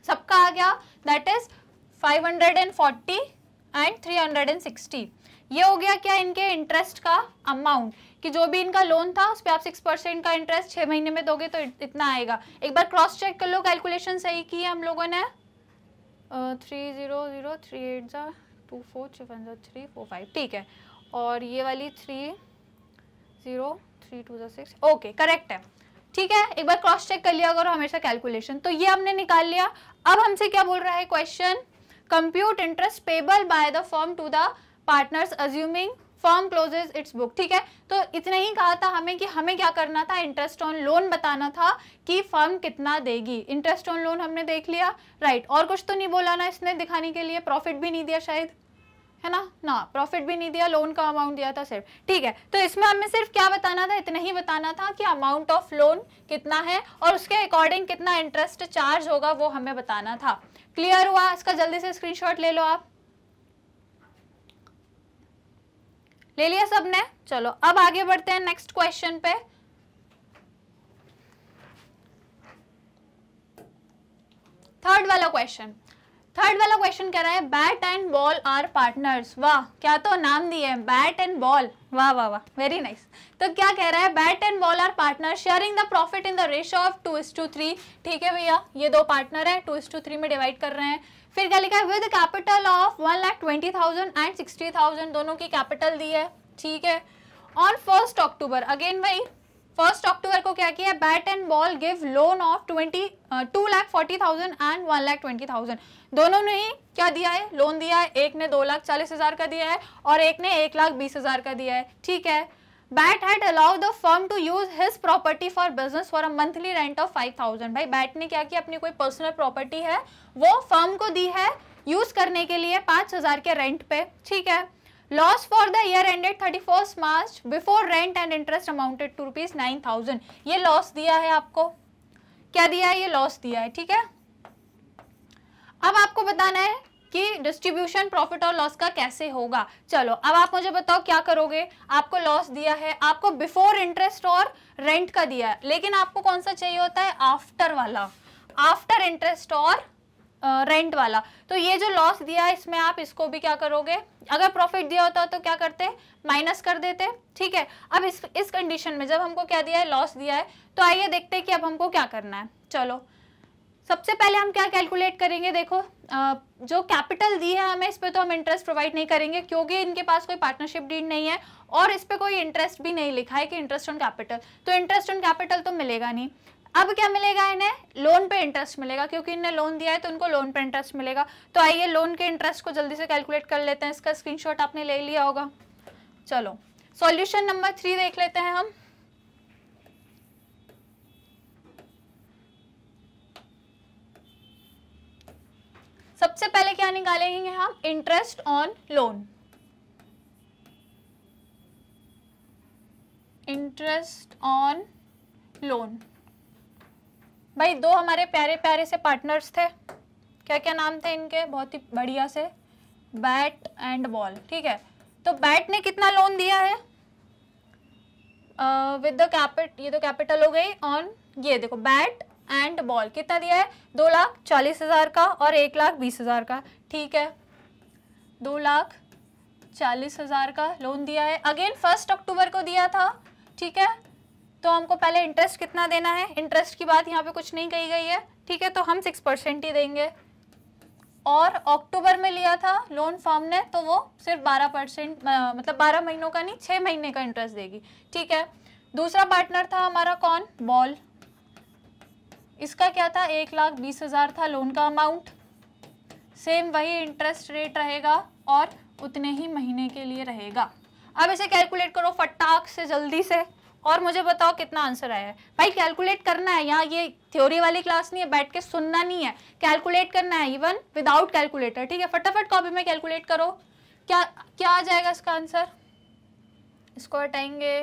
सबका आ गया दैट इज 540 एंड 360 ये हो गया क्या इनके इंटरेस्ट का अमाउंट कि जो भी इनका लोन था उस पर आप सिक्स परसेंट का इंटरेस्ट छः महीने में दोगे तो इतना आएगा एक बार क्रॉस चेक कर लो कैलकुलेशन सही की है हम लोगों ने three zero zero three eight जो टू फोर छपन जो थ्री फोर फाइव ठीक है और ये वाली थ्री ज़ीरो थ्री टू जो सिक्स ओके करेक्ट है ठीक है एक बार क्रॉस चेक कर लिया करो हमेशा कैलकुलेशन तो ये हमने निकाल लिया अब हमसे क्या बोल रहा है question compute interest payable by the firm to the partners assuming firm closes its book ठीक है तो इतना ही कहा था हमें कि हमें क्या करना था इंटरेस्ट ऑन लोन बताना था कि फॉर्म कितना देगी इंटरेस्ट ऑन लोन हमने देख लिया राइट right. और कुछ तो नहीं बोला ना इसने दिखाने के लिए प्रॉफिट भी नहीं दिया शायद है ना ना प्रॉफिट भी नहीं दिया लोन का अमाउंट दिया था सिर्फ ठीक है तो इसमें हमें सिर्फ क्या बताना था इतना ही बताना था कि अमाउंट ऑफ लोन कितना है और उसके अकॉर्डिंग कितना इंटरेस्ट चार्ज होगा वो हमें बताना था क्लियर हुआ इसका जल्दी से स्क्रीनशॉट ले लो आप ले लिया सबने चलो अब आगे बढ़ते हैं नेक्स्ट क्वेश्चन पे थर्ड वाला क्वेश्चन थर्ड वाला क्वेश्चन कह रहा है bat and ball are partners वाह क्या तो नाम दिए है बैट एंड बॉल वाह वाह वाह वेरी नाइस तो क्या कह रहा है bat and ball are partner sharing the profit in the ratio of two is to three ठीक है भैया ये दो पार्टनर है टू इज टू थ्री में डिवाइड कर रहे हैं फिर क्या लिखा है with capital of one lakh twenty thousand and sixty thousand दोनों की कैपिटल दी है ठीक है ऑन फर्स्ट अक्टूबर अगेन भाई फर्स्ट अक्टूबर को क्या किया bat and ball give loan of twenty two lakh forty thousand and one lakh twenty thousand दोनों ने ही क्या दिया है लोन दिया है एक ने दो लाख चालीस हज़ार का दिया है और एक ने एक लाख बीस हज़ार का दिया है ठीक है bat had allow the firm to use his property for business for a monthly rent of five thousand भाई बैट ने क्या किया अपनी कोई पर्सनल प्रॉपर्टी है वो फर्म को दी है यूज करने के लिए पांच हज़ार के रेंट पे ठीक है loss for the year ended thirty first March before rent and interest amounted to rupees nine thousand ये लॉस दिया है आपको क्या दिया है ये लॉस दिया है ठीक है अब आपको बताना है कि डिस्ट्रीब्यूशन प्रॉफिट और लॉस का कैसे होगा चलो अब आप मुझे बताओ क्या करोगे आपको लॉस दिया है आपको बिफोर इंटरेस्ट और रेंट का दिया है लेकिन आपको कौन सा चाहिए होता है आफ्टर वाला आफ्टर इंटरेस्ट और रेंट वाला तो ये जो लॉस दिया है इसमें आप इसको भी क्या करोगे अगर प्रॉफिट दिया होता तो क्या करते माइनस कर देते ठीक है अब इस इस कंडीशन में जब हमको क्या दिया है लॉस दिया है तो आइए देखते हैं कि अब हमको क्या करना है चलो सबसे पहले हम क्या कैलकुलेट करेंगे देखो आ, जो कैपिटल दी है हमें इस पर तो हम इंटरेस्ट प्रोवाइड नहीं करेंगे क्योंकि इनके पास कोई पार्टनरशिप डीड नहीं है और इस पर कोई इंटरेस्ट भी नहीं लिखा है कि इंटरेस्ट ऑन कैपिटल तो इंटरेस्ट ऑन कैपिटल तो मिलेगा नहीं अब क्या मिलेगा इन्हें लोन पे इंटरेस्ट मिलेगा क्योंकि इन्हें लोन दिया है तो इनको लोन पे इंटरेस्ट मिलेगा तो आइए लोन के इंटरेस्ट को जल्दी से कैलकुलेट कर लेते हैं इसका स्क्रीनशॉट आपने ले लिया होगा चलो सॉल्यूशन नंबर थ्री देख लेते हैं हम सबसे पहले क्या निकालेंगे हम interest on loan interest on loan भाई दो हमारे प्यारे प्यारे से पार्टनर्स थे क्या क्या नाम थे इनके बहुत ही बढ़िया से बैट एंड बॉल ठीक है तो बैट ने कितना लोन दिया है विद द कैपिट ये तो कैपिटल हो गई ऑन ये देखो बैट एंड बॉल कितना दिया है दो लाख चालीस हज़ार का और एक लाख बीस हज़ार का ठीक है दो लाख चालीस हज़ार का लोन दिया है अगेन फर्स्ट अक्टूबर को दिया था ठीक है तो हमको पहले इंटरेस्ट कितना देना है इंटरेस्ट की बात यहाँ पे कुछ नहीं कही गई है ठीक है तो हम सिक्स परसेंट ही देंगे और अक्टूबर में लिया था लोन फॉर्म ने तो वो सिर्फ बारह परसेंट मतलब बारह महीनों का नहीं छः महीने का इंटरेस्ट देगी ठीक है दूसरा पार्टनर था हमारा कौन बॉल इसका क्या था एक लाख बीस हज़ार था लोन का अमाउंट सेम वही इंटरेस्ट रेट रहेगा और उतने ही महीने के लिए रहेगा अब इसे कैलकुलेट करो फटाक से जल्दी से और मुझे बताओ कितना आंसर आया है भाई कैलकुलेट करना है यहाँ ये थ्योरी वाली क्लास नहीं है बैठ के सुनना नहीं है कैलकुलेट करना है इवन विदाउट कैलकुलेटर ठीक है फटाफट कॉपी में कैलकुलेट करो क्या क्या आ जाएगा इसका आंसर इसको हटाएंगे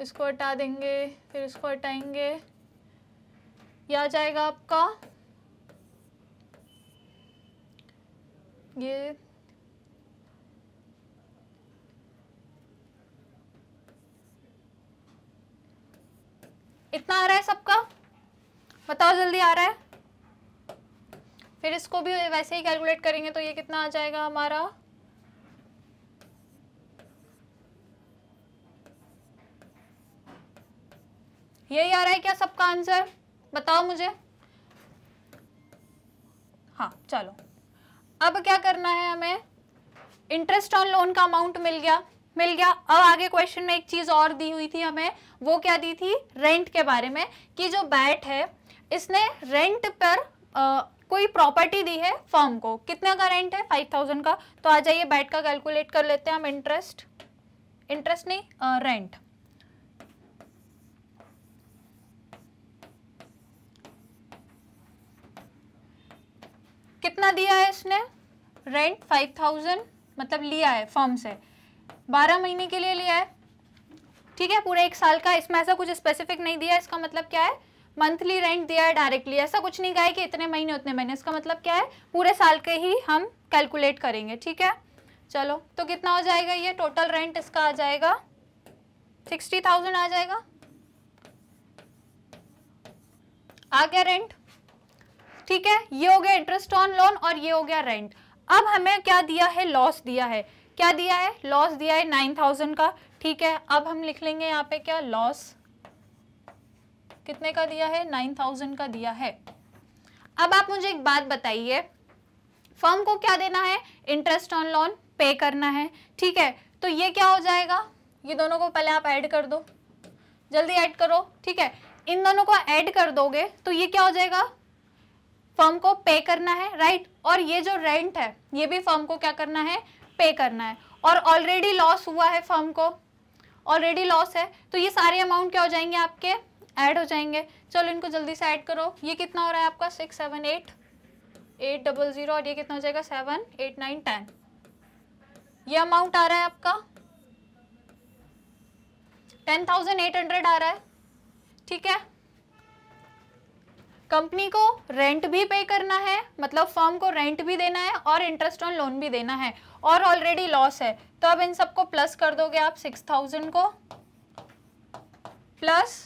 इसको हटा देंगे फिर इसको हटाएंगे या आ जाएगा आपका ये इतना आ रहा है सबका बताओ जल्दी आ रहा है फिर इसको भी वैसे ही कैलकुलेट करेंगे तो ये कितना आ जाएगा हमारा यही आ रहा है क्या सबका आंसर बताओ मुझे हाँ चलो अब क्या करना है हमें इंटरेस्ट ऑन लोन का अमाउंट मिल गया मिल गया अब आगे क्वेश्चन में एक चीज़ और दी हुई थी हमें वो क्या दी थी रेंट के बारे में कि जो बैट है इसने रेंट पर आ, कोई प्रॉपर्टी दी है फॉर्म को कितने का रेंट है फाइव थाउजेंड का तो आ जाइए बैट का कैलकुलेट कर लेते हैं हम इंटरेस्ट इंटरेस्ट नहीं आ, रेंट कितना दिया है इसने रेंट फाइव थाउजेंड मतलब लिया है फॉर्म से बारह महीने के लिए लिया है ठीक है पूरे एक साल का इसमें ऐसा कुछ स्पेसिफिक नहीं दिया इसका मतलब क्या है मंथली रेंट दिया है डायरेक्टली ऐसा कुछ नहीं कहा है कि इतने महीने उतने महीने इसका मतलब क्या है पूरे साल के ही हम कैलकुलेट करेंगे ठीक है चलो तो कितना हो जाएगा ये टोटल रेंट इसका आ जाएगा सिक्सटी थाउजेंड आ जाएगा आ गया रेंट ठीक है ये हो गया इंटरेस्ट ऑन लोन और ये हो गया रेंट अब हमें क्या दिया है लॉस दिया है क्या दिया है लॉस दिया है नाइन थाउजेंड का ठीक है अब हम लिख लेंगे यहाँ पे क्या लॉस कितने का दिया है नाइन थाउजेंड का दिया है अब आप मुझे एक बात बताइए फर्म को क्या देना है इंटरेस्ट ऑन लोन पे करना है ठीक है तो ये क्या हो जाएगा ये दोनों को पहले आप ऐड कर दो जल्दी ऐड करो ठीक है इन दोनों को ऐड कर दोगे तो ये क्या हो जाएगा फर्म को पे करना है राइट और ये जो रेंट है ये भी फर्म को क्या करना है पे करना है और ऑलरेडी लॉस हुआ है फर्म को ऑलरेडी लॉस है तो ये सारे अमाउंट क्या हो जाएंगे आपके ऐड हो जाएंगे चलो इनको जल्दी से ऐड करो ये कितना हो रहा है आपका six seven eight eight double zero और ये कितना हो जाएगा सेवन एट नाइन टेन ये अमाउंट आ रहा है आपका टेन थाउजेंड एट हंड्रेड आ रहा है ठीक है कंपनी को रेंट भी पे करना है मतलब फॉर्म को रेंट भी देना है और इंटरेस्ट ऑन लोन भी देना है और ऑलरेडी लॉस है तो अब इन सबको प्लस कर दोगे आप सिक्स थाउजेंड को plus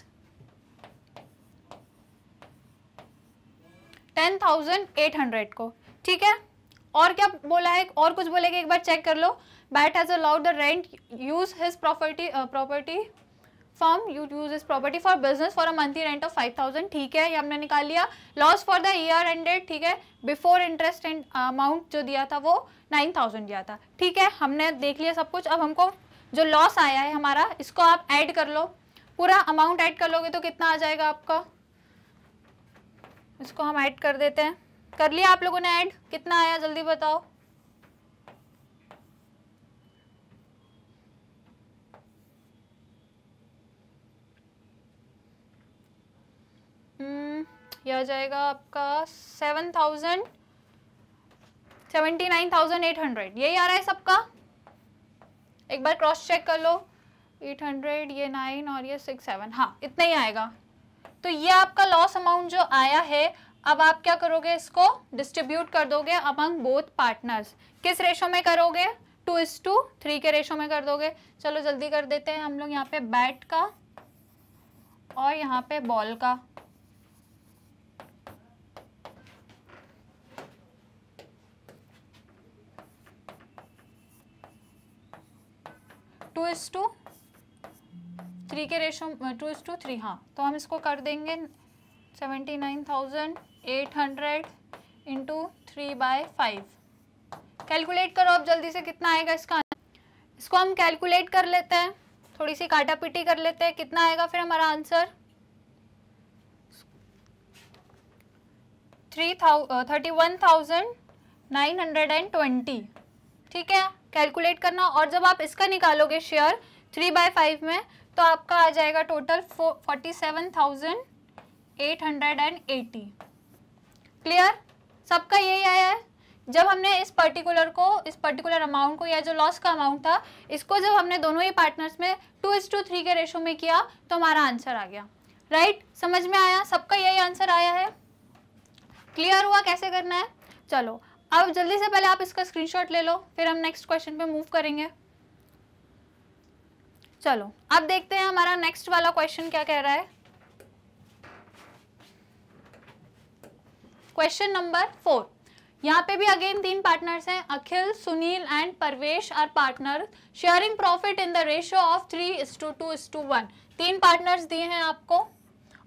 ten thousand eight hundred को ठीक है और क्या बोला है और कुछ बोलेगा एक बार चेक कर लो bat has allowed the rent use his property property you use use property for business for a monthly rent of five thousand ठीक है ये हमने निकाल लिया loss for the year ended ठीक है बिफोर इंटरेस्ट एंड अमाउंट जो दिया था वो नाइन थाउजेंड दिया था ठीक है हमने देख लिया सब कुछ अब हमको जो लॉस आया है हमारा इसको आप ऐड कर लो पूरा अमाउंट ऐड कर लोगे तो कितना आ जाएगा आपका इसको हम ऐड कर देते हैं कर लिया आप लोगों ने ऐड कितना आया जल्दी बताओ हम्म, ये आ जाएगा आपका seven thousand seventy nine thousand eight hundred यही आ रहा है सबका एक बार क्रॉस चेक कर लो एट हंड्रेड ये नाइन और ये सिक्स सेवन हाँ इतना ही आएगा तो ये आपका लॉस अमाउंट जो आया है अब आप क्या करोगे इसको डिस्ट्रीब्यूट कर दोगे अमंग बोथ पार्टनर्स किस रेशो में करोगे टू इस टू थ्री के रेशो में कर दोगे चलो जल्दी कर देते हैं हम लोग यहाँ पे बैट का और यहाँ पे बॉल का टू इज टू थ्री के ratio two is to three हाँ तो हम इसको कर देंगे seventy nine thousand eight hundred into three by five calculate करो आप जल्दी से कितना आएगा इसका इसको हम कैलकुलेट कर लेते हैं थोड़ी सी काटा पिटी कर लेते हैं कितना आएगा फिर हमारा answer three thou thirty one thousand nine hundred and twenty ठीक है कैलकुलेट करना और जब आप इसका निकालोगे शेयर थ्री बाय फाइव में तो आपका आ जाएगा total forty seven thousand eight hundred and eighty clear सबका यही आया है जब हमने इस पर्टिकुलर को इस पर्टिकुलर अमाउंट को या जो लॉस का अमाउंट था इसको जब हमने दोनों ही पार्टनर्स में टू इस टू थ्री के रेशो में किया तो हमारा आंसर आ गया राइट right? समझ में आया सबका यही आंसर आया है क्लियर हुआ कैसे करना है चलो अब जल्दी से पहले आप इसका स्क्रीनशॉट ले लो फिर हम नेक्स्ट क्वेश्चन पे मूव करेंगे चलो अब देखते हैं हमारा नेक्स्ट वाला क्वेश्चन क्या कह रहा है क्वेश्चन नंबर फोर यहाँ पे भी अगेन तीन पार्टनर्स हैं Akhil Sunil and Parvesh are partner sharing profit in the ratio of three is to two is to one तीन पार्टनर्स दिए हैं आपको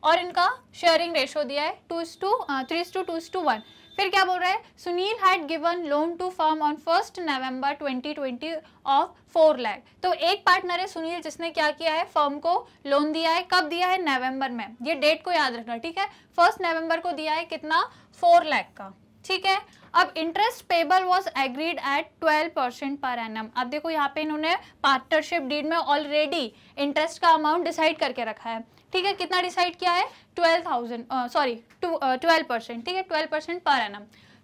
और इनका शेयरिंग रेशो दिया है two is to three is to two is to one फिर क्या बोल रहा है Sunil had given loan to firm on first November 2020 of four lakh तो एक पार्टनर है सुनील जिसने क्या किया है फर्म को लोन दिया है कब दिया है नवंबर में ये डेट को याद रखना ठीक है फर्स्ट नवंबर को दिया है कितना फोर लैख का ठीक है अब interest payable was agreed at twelve percent per annum अब देखो यहाँ पे इन्होंने पार्टनरशिप डीड में ऑलरेडी इंटरेस्ट का अमाउंट डिसाइड करके रखा है ठीक है कितना डिसाइड किया है twelve thousand sorry twelve percent ठीक है ट्वेल्व परसेंट पर एन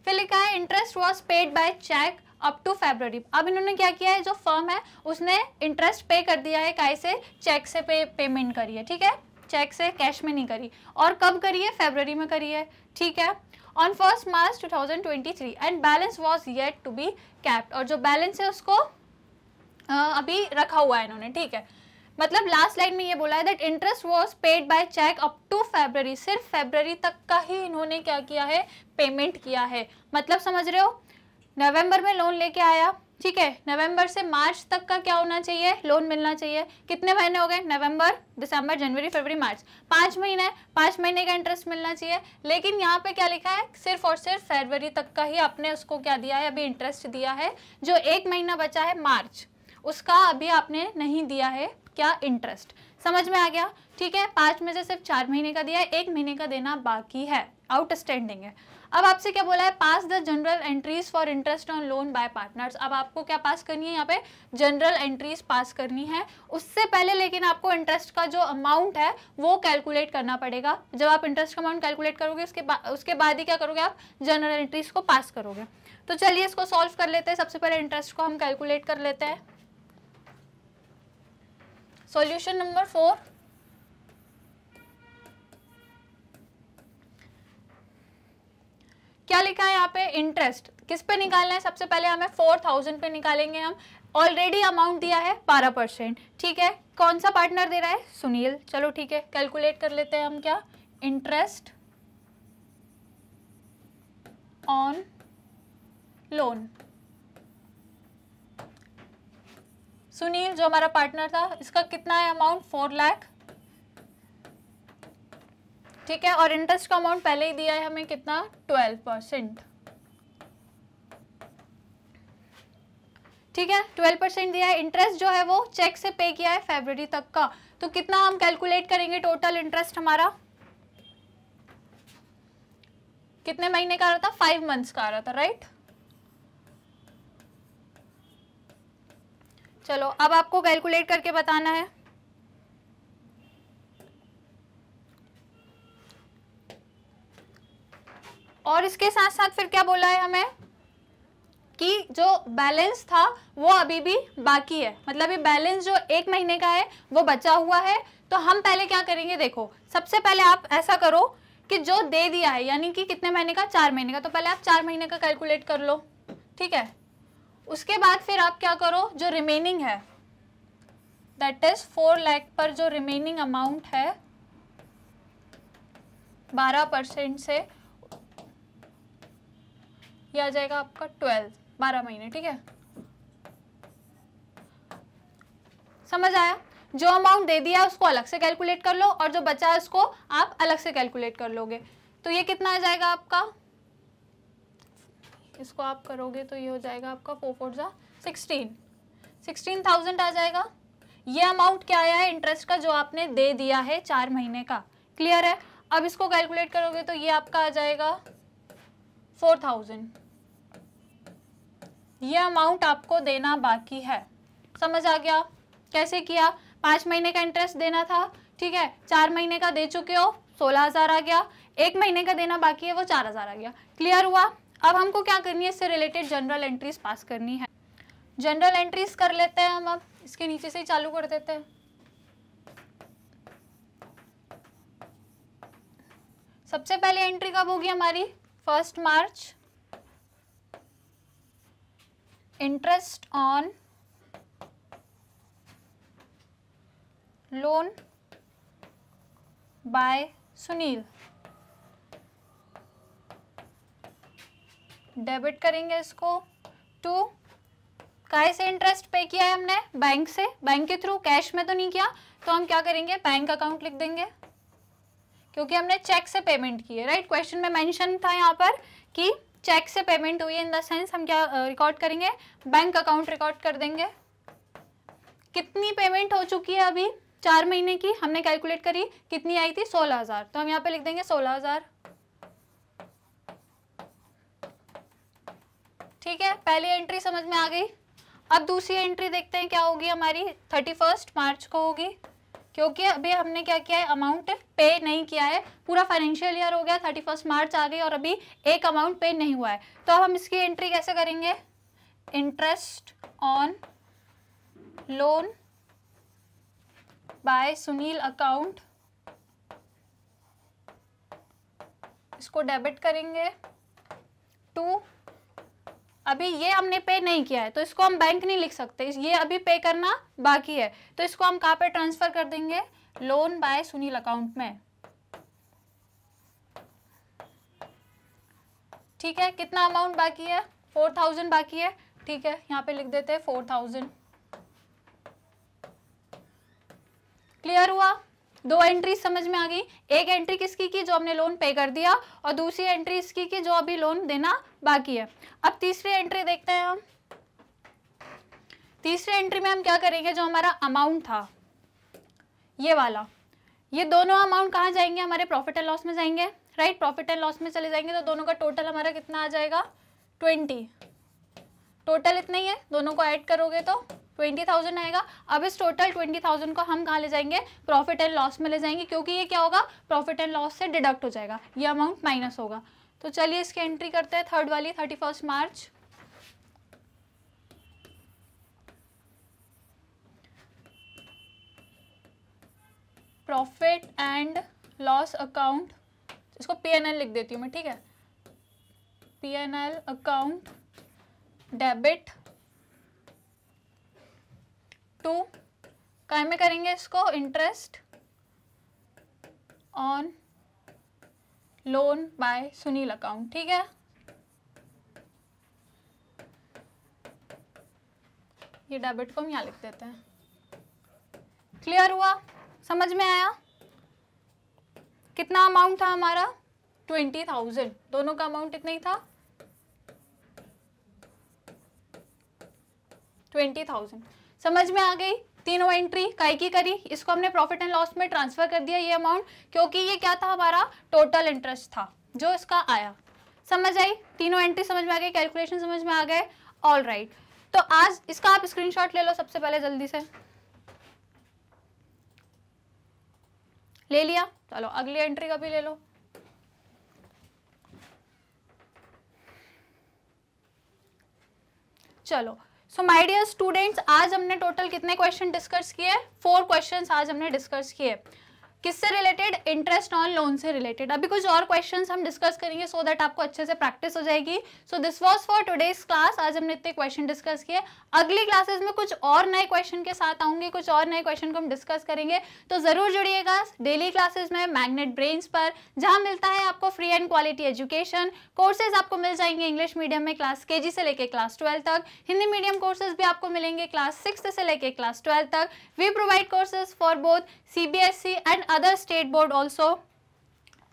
फिर लिखा है interest was paid by cheque up to February अब इन्होंने क्या किया है जो फर्म है उसने इंटरेस्ट पे कर दिया है कैसे चेक से पे पेमेंट करी है ठीक है चेक से कैश में नहीं करी और कब करी है फेब्रवरी में करी है ठीक है on first March 2023 and balance was yet to be kept और जो बैलेंस है उसको अभी रखा हुआ है इन्होंने ठीक है मतलब लास्ट लाइन में ये बोला है that interest was paid by cheque up to February सिर्फ फेबररी तक का ही इन्होंने क्या किया है पेमेंट किया है मतलब समझ रहे हो नवंबर में लोन लेके आया ठीक है नवंबर से मार्च तक का क्या होना चाहिए लोन मिलना चाहिए कितने महीने हो गए नवंबर दिसंबर जनवरी फरवरी मार्च पाँच महीने पाँच महीने का इंटरेस्ट मिलना चाहिए लेकिन यहाँ पे क्या लिखा है सिर्फ और सिर्फ फरवरी तक का ही आपने उसको क्या दिया है अभी इंटरेस्ट दिया है जो एक महीना बचा है मार्च उसका अभी आपने नहीं दिया है क्या इंटरेस्ट समझ में आ गया ठीक है पांच में से सिर्फ चार महीने का दिया है एक महीने का देना बाकी है आउटस्टैंडिंग है अब आपसे क्या बोला है pass the journal entries for interest on loan by partners अब आपको क्या पास करनी है यहाँ पे जनरल एंट्रीज पास करनी है उससे पहले लेकिन आपको इंटरेस्ट का जो अमाउंट है वो कैलकुलेट करना पड़ेगा जब आप इंटरेस्ट का अमाउंट कैलकुलेट करोगे उसके बाद उसके बाद ही क्या करोगे आप जनरल एंट्रीज को पास करोगे तो चलिए इसको सॉल्व कर लेते हैं सबसे पहले इंटरेस्ट को हम कैलकुलेट कर लेते हैं सॉल्यूशन नंबर फोर क्या लिखा है यहाँ पे इंटरेस्ट किस पे निकालना है सबसे पहले हमें फोर थाउजेंड पे निकालेंगे हम ऑलरेडी अमाउंट दिया है बारह परसेंट ठीक है कौन सा पार्टनर दे रहा है सुनील चलो ठीक है कैलकुलेट कर लेते हैं हम क्या इंटरेस्ट ऑन लोन सुनील जो हमारा पार्टनर था इसका कितना है अमाउंट फोर लाख ठीक है और इंटरेस्ट का अमाउंट पहले ही दिया है हमें कितना ट्वेल्व परसेंट ठीक है ट्वेल्व परसेंट दिया है इंटरेस्ट जो है वो चेक से पे किया है फेबर तक का तो कितना हम कैलकुलेट करेंगे टोटल इंटरेस्ट हमारा कितने महीने का आ रहा था फाइव मंथ्स का आ रहा था राइट right? चलो अब आपको कैलकुलेट करके बताना है और इसके साथ साथ फिर क्या बोला है हमें कि जो बैलेंस था वो अभी भी बाकी है मतलब ये बैलेंस जो एक महीने का है वो बचा हुआ है तो हम पहले क्या करेंगे देखो सबसे पहले आप ऐसा करो कि जो दे दिया है यानी कि कितने महीने का चार महीने का तो पहले आप चार महीने का कैलकुलेट कर लो ठीक है उसके बाद फिर आप क्या करो जो रिमेनिंग है दैट इज फोर लैख पर जो रिमेनिंग अमाउंट है बारह परसेंट से यह आ जाएगा आपका ट्वेल्व बारह महीने ठीक है समझ आया जो अमाउंट दे दिया उसको अलग से कैलकुलेट कर लो और जो बचा उसको आप अलग से कैलकुलेट कर लोगे तो ये कितना आ जाएगा आपका इसको आप करोगे तो ये हो जाएगा आपका फोर फोर ज़ा सिक्सटीन सिक्सटीन थाउजेंड आ जाएगा ये अमाउंट क्या आया है इंटरेस्ट का जो आपने दे दिया है चार महीने का क्लियर है अब इसको कैलकुलेट करोगे तो ये आपका आ जाएगा फोर थाउजेंड ये अमाउंट आपको देना बाकी है समझ आ गया कैसे किया पाँच महीने का इंटरेस्ट देना था ठीक है चार महीने का दे चुके हो सोलह हज़ार आ गया एक महीने का देना बाकी है वो चार हज़ार आ गया क्लियर हुआ अब हमको क्या करनी है इससे रिलेटेड जनरल एंट्रीज पास करनी है जनरल एंट्रीज कर लेते हैं हम अब इसके नीचे से ही चालू कर देते हैं सबसे पहले एंट्री कब होगी हमारी first March interest on loan by Sunil debit करेंगे इसको टू काय से इंटरेस्ट पे किया है हमने बैंक से बैंक के थ्रू कैश में तो नहीं किया तो हम क्या करेंगे बैंक अकाउंट लिख देंगे क्योंकि हमने चेक से पेमेंट किए राइट क्वेश्चन में मेंशन था यहाँ पर कि चेक से पेमेंट हुई है इन द सेंस हम क्या रिकॉर्ड करेंगे बैंक अकाउंट रिकॉर्ड कर देंगे कितनी पेमेंट हो चुकी है अभी चार महीने की हमने कैलकुलेट करी कितनी आई थी सोलह हज़ार तो हम यहाँ पे लिख देंगे सोलह हज़ार ठीक है पहली एंट्री समझ में आ गई अब दूसरी एंट्री देखते हैं क्या होगी हमारी थर्टी फर्स्ट मार्च को होगी क्योंकि अभी हमने क्या किया है अमाउंट पे नहीं किया है पूरा फाइनेंशियल ईयर हो गया थर्टी फर्स्ट मार्च आ गई और अभी एक अमाउंट पे नहीं हुआ है तो अब हम इसकी एंट्री कैसे करेंगे interest on loan by Sunil account इसको डेबिट करेंगे टू अभी ये हमने पे नहीं किया है तो इसको हम बैंक नहीं लिख सकते ये अभी पे करना बाकी है तो इसको हम कहाँ पे ट्रांसफर कर देंगे लोन बाय सुनील अकाउंट में ठीक है कितना अमाउंट बाकी है फोर थाउजेंड बाकी है ठीक है यहाँ पे लिख देते हैं फोर थाउजेंड क्लियर हुआ दो एंट्री समझ में आ गई एक एंट्री किसकी की जो हमने लोन पे कर दिया और दूसरी एंट्री इसकी की जो अभी लोन देना बाकी है अब तीसरी एंट्री देखते हैं हम तीसरी एंट्री में हम क्या करेंगे जो हमारा अमाउंट था ये वाला ये दोनों अमाउंट कहाँ जाएंगे हमारे प्रॉफिट एंड लॉस में जाएंगे राइट प्रॉफिट एंड लॉस में चले जाएंगे तो दोनों का टोटल हमारा कितना आ जाएगा ट्वेंटी टोटल इतना ही है दोनों को ऐड करोगे तो ट्वेंटी थाउजेंड आएगा अब इस टोटल ट्वेंटी थाउजेंड को हम कहाँ ले जाएंगे प्रॉफिट एंड लॉस में ले जाएंगे क्योंकि ये क्या होगा प्रॉफिट एंड लॉस से डिडक्ट हो जाएगा ये अमाउंट माइनस होगा तो चलिए इसकी एंट्री करते हैं थर्ड वाली thirty first March profit and loss account इसको पी एन एल लिख देती हूँ मैं ठीक है P N L account debit to कह में करेंगे इसको interest on loan by Sunil account ठीक है ये डेबिट को हम यहाँ लिख देते हैं क्लियर हुआ समझ में आया कितना अमाउंट था हमारा ट्वेंटी थाउजेंड दोनों का अमाउंट कितना ही था ट्वेंटी थाउजेंड समझ में आ गई तीनों एंट्री काय की करी इसको हमने प्रॉफिट एंड लॉस में ट्रांसफर कर दिया ये अमाउंट क्योंकि ये क्या था हमारा टोटल इंटरेस्ट था जो इसका आया समझ आई तीनों एंट्री समझ में आ गई कैलकुलेशन समझ में आ गए ऑल राइट तो आज इसका आप स्क्रीनशॉट ले लो सबसे पहले जल्दी से ले लिया चलो अगली एंट्री का भी ले लो चलो सो माय डियर स्टूडेंट्स आज हमने टोटल कितने क्वेश्चन डिस्कस किए फोर क्वेश्चंस आज हमने डिस्कस किए किससे रिलेटेड इंटरेस्ट ऑन लोन से रिलेटेड अभी कुछ और क्वेश्चंस हम डिस्कस करेंगे सो so दैट आपको अच्छे से प्रैक्टिस हो जाएगी so this was for today's class आज हमने इतने क्वेश्चन डिस्कस किए अगली क्लासेस में कुछ और नए क्वेश्चन के साथ आऊंगे कुछ और नए क्वेश्चन को हम डिस्कस करेंगे तो जरूर जुड़िएगा डेली क्लासेज में मैग्नेट ब्रेन्स पर जहाँ मिलता है आपको free and quality education courses आपको मिल जाएंगे इंग्लिश मीडियम में क्लास के से लेकर क्लास ट्वेल्व तक हिंदी मीडियम कोर्सेज भी आपको मिलेंगे क्लास सिक्स से लेकर क्लास ट्वेल्व तक we provide courses for both CBSE and other state board also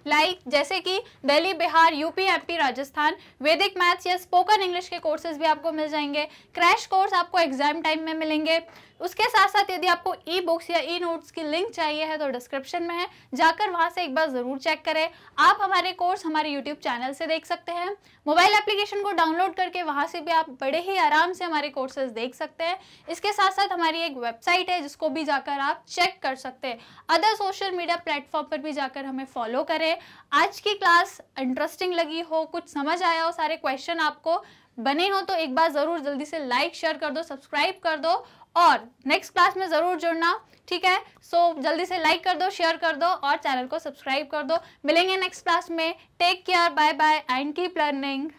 like जैसे कि Delhi Bihar UP MP Rajasthan Vedic maths या स्पोकन इंग्लिश के कोर्सेज भी आपको मिल जाएंगे क्रैश कोर्स आपको एग्जाम टाइम में मिलेंगे उसके साथ साथ यदि आपको ई बुक्स या ई नोट्स की लिंक चाहिए है तो डिस्क्रिप्शन में है जाकर वहाँ से एक बार ज़रूर चेक करें आप हमारे कोर्स हमारे यूट्यूब चैनल से देख सकते हैं मोबाइल एप्लीकेशन को डाउनलोड करके वहाँ से भी आप बड़े ही आराम से हमारे कोर्सेज देख सकते हैं इसके साथ साथ हमारी एक वेबसाइट है जिसको भी जाकर आप चेक कर सकते हैं अदर सोशल मीडिया प्लेटफॉर्म पर भी जाकर हमें फॉलो करें आज की क्लास इंटरेस्टिंग लगी हो कुछ समझ आया हो सारे क्वेश्चन आपको बने हो तो एक बार ज़रूर जल्दी से लाइक शेयर कर दो सब्सक्राइब कर दो और नेक्स्ट क्लास में ज़रूर जुड़ना ठीक है सो so, जल्दी से लाइक कर दो शेयर कर दो और चैनल को सब्सक्राइब कर दो मिलेंगे नेक्स्ट क्लास में take care bye bye and keep learning